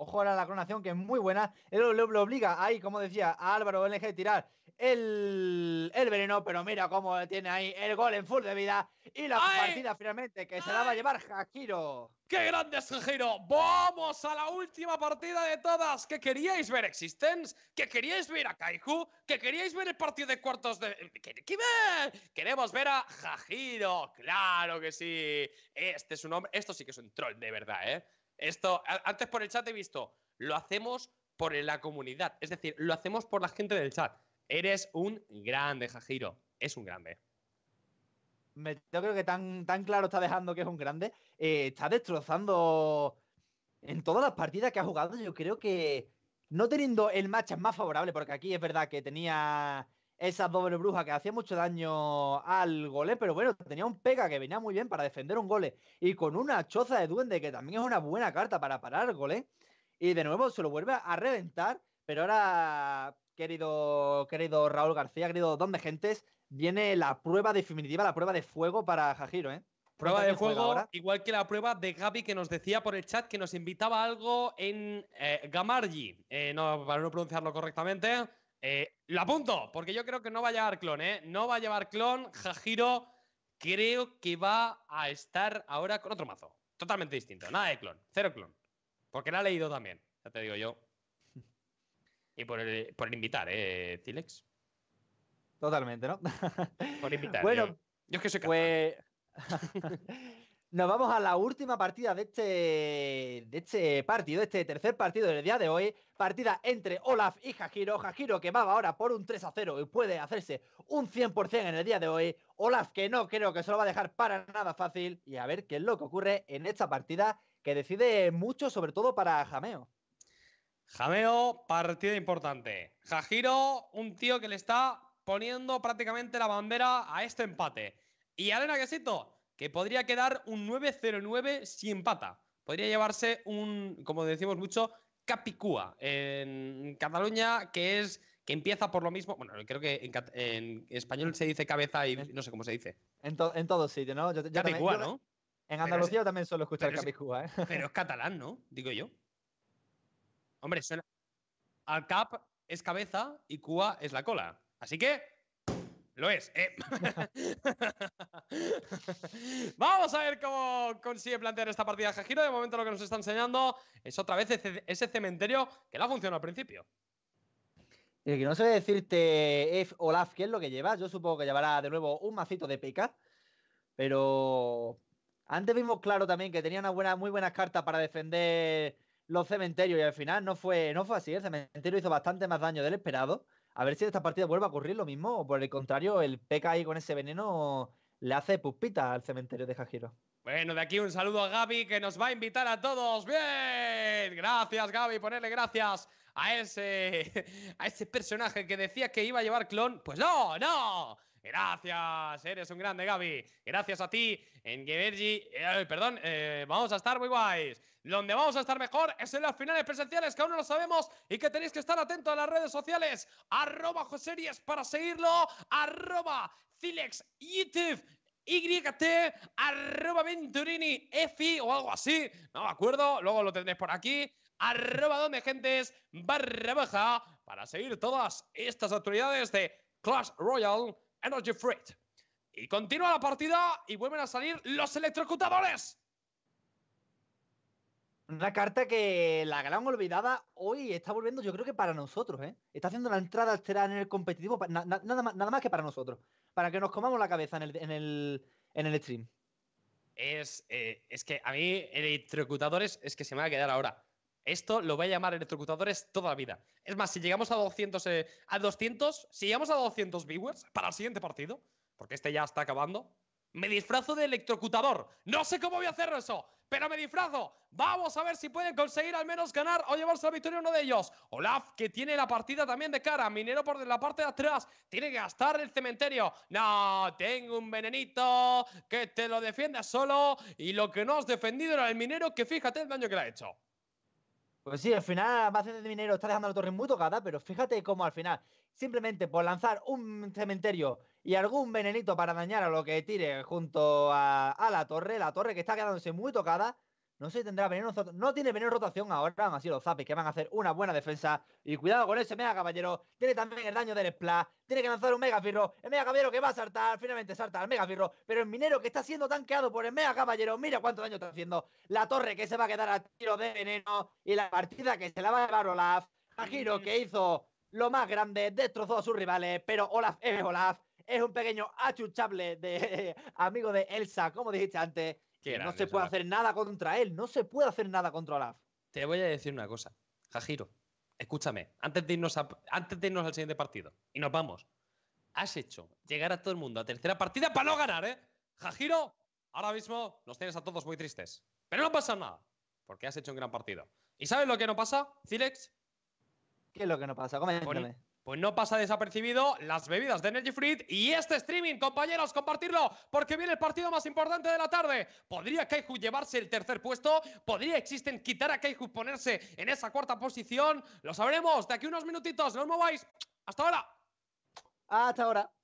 Ojo ahora a la coronación, que es muy buena. El lo obliga ahí, como decía, a Álvaro LG a tirar el, veneno, pero mira cómo tiene ahí el gol en full de vida. Y la partida finalmente que se la va a llevar Jajiro. ¡Qué grande es Jajiro! ¡Vamos a la última partida de todas! ¿Que queríais ver Existence? ¿Que queríais ver a Kaiju? ¿Que queríais ver el partido de cuartos de. ¿Qué, Queremos ver a Jajiro, claro que sí. Este es un hombre. Esto sí que es un troll de verdad, ¿eh? Esto, antes por el chat he visto, lo hacemos por la comunidad, es decir, lo hacemos por la gente del chat. Eres un grande, Jajiro, es un grande. Me, yo creo que tan, tan claro está dejando que es un grande. Eh, está destrozando en todas las partidas que ha jugado. Yo creo que no teniendo el match más favorable, porque aquí es verdad que tenía esa doble bruja que hacía mucho daño al gole, pero bueno, tenía un pega que venía muy bien para defender un gole. Y con una choza de duende, que también es una buena carta para parar el gole. Y de nuevo se lo vuelve a reventar. Pero ahora, querido, querido Raúl García, querido Don de Gentes, viene la prueba definitiva, la prueba de fuego para Jajiro, ¿eh? Prueba de fuego, igual que la prueba de Gaby que nos decía por el chat que nos invitaba algo en eh, gamarji eh, no, para no pronunciarlo correctamente. Eh, lo apunto, porque yo creo que no va a llevar clon, ¿eh? No va a llevar clon. Jajiro creo que va a estar ahora con otro mazo. Totalmente distinto. Nada de clon. Cero clon. Porque la ha leído también. Ya te digo yo. Y por el, invitar, ¿eh, Tilex? Totalmente, ¿no? Por invitar. bueno, yo, es que soy Pues... Nos vamos a la última partida de este, de este partido, de este tercer partido del día de hoy. Partida entre Olaf y Hajiro. Hajiro que va ahora por un 3 a 0 y puede hacerse un 100% en el día de hoy. Olaf que no creo que se lo va a dejar para nada fácil. Y a ver qué es lo que ocurre en esta partida que decide mucho, sobre todo para Jameo. Jameo, partida importante. Hajiro, un tío que le está poniendo prácticamente la bandera a este empate. Y Arena esto? que podría quedar un 9-0-9 si empata. Podría llevarse un, como decimos mucho, Capicúa en Cataluña, que es que empieza por lo mismo. Bueno, creo que en, español se dice cabeza y no sé cómo se dice. En, todos sitios, ¿no? Capicúa, ¿no? En Andalucía también suelo escuchar Capicúa, ¿eh? Pero es catalán, ¿no? Digo yo. Hombre, Al cap es cabeza y cua es la cola. Así que lo es. Eh. Vamos a ver cómo consigue plantear esta partida Jajiro. De momento lo que nos está enseñando es otra vez ese cementerio que la funcionó al principio. Y que no sé decirte, F Olaf, qué es lo que lleva. Yo supongo que llevará de nuevo un macito de pica. Pero antes vimos claro también que tenía unas muy buenas cartas para defender los cementerios. Y al final no fue, no fue así. El cementerio hizo bastante más daño del esperado. A ver si esta partida vuelve a ocurrir lo mismo, o por el contrario, el PKI ahí con ese veneno le hace pupita al cementerio de Jajiro. Bueno, de aquí un saludo a Gaby que nos va a invitar a todos. Bien, gracias Gaby, ponerle gracias a ese, a ese personaje que decía que iba a llevar clon. Pues no, no, Gracias, eres un grande, Gaby. Gracias a ti, en eh, perdón, eh, vamos a estar muy guays. Donde vamos a estar mejor es en las finales presenciales, que aún no lo sabemos y que tenéis que estar atentos a las redes sociales. Arroba Joseries para seguirlo. Arroba Cilex YouTube. YT arroba Venturini EFI o algo así, no me acuerdo, luego lo tendréis por aquí arroba donde gentes barra baja para seguir todas estas actualidades de Clash Royale Energy Freight. Y continúa la partida y vuelven a salir los electrocutadores. Una carta que la gran olvidada hoy está volviendo, yo creo que para nosotros, ¿eh? Está haciendo la entrada alterada en el competitivo, nada, más, nada, más, que para nosotros, para que nos comamos la cabeza en el, en el, stream. Es, eh, es que a mí, electrocutadores, es que se me va a quedar ahora. Esto lo voy a llamar electrocutadores toda la vida. Es más, si llegamos a 200, eh, a 200, si llegamos a 200 viewers para el siguiente partido, porque este ya está acabando, me disfrazo de electrocutador. No sé cómo voy a hacer eso, pero me disfrazo. Vamos a ver si pueden conseguir al menos ganar o llevarse la victoria uno de ellos. Olaf, que tiene la partida también de cara. Minero por la parte de atrás. Tiene que gastar el cementerio. No, tengo un venenito que te lo defienda solo. Y lo que no has defendido era el minero, que fíjate el daño que le ha hecho. Pues sí, al final va a de dinero, está dejando la torre muy tocada, pero fíjate cómo al final, simplemente por lanzar un cementerio y algún venenito para dañar a lo que tire junto a la torre, la torre que está quedándose muy tocada, no sé si tendrá veneno. No tiene veneno rotación ahora. Aún así, los zapis que van a hacer una buena defensa. Y cuidado con ese Mega Caballero. Tiene también el daño del Splash. Tiene que lanzar un Mega Firro. El Mega Caballero que va a saltar. Finalmente salta el Mega Firro. Pero el minero que está siendo tanqueado por el Mega Caballero. Mira cuánto daño está haciendo. La torre que se va a quedar a tiro de veneno. Y la partida que se la va a llevar Olaf. Giro que hizo lo más grande. Destrozó a sus rivales. Pero Olaf es Olaf. Es un pequeño achuchable de amigo de Elsa, como dijiste antes no se puede hacer nada contra él, no se puede hacer nada contra Olaf. Te voy a decir una cosa, Jajiro, escúchame, antes de irnos, antes de al siguiente partido, y nos vamos, has hecho llegar a todo el mundo a tercera partida para no ganar, ¿eh? Jajiro, ahora mismo nos tienes a todos muy tristes, pero no pasa nada, porque has hecho un gran partido. ¿Y sabes lo que no pasa, Zilex? ¿Qué es lo que no pasa? Coméntame pues no pasa desapercibido las bebidas de Energy Fruit y este streaming, compañeros, compartirlo, porque viene el partido más importante de la tarde. ¿Podría Kaiju llevarse el tercer puesto? ¿Podría Existen quitar a Kaiju, ponerse en esa cuarta posición? Lo sabremos de aquí unos minutitos. No os mováis. Hasta ahora. Hasta ahora.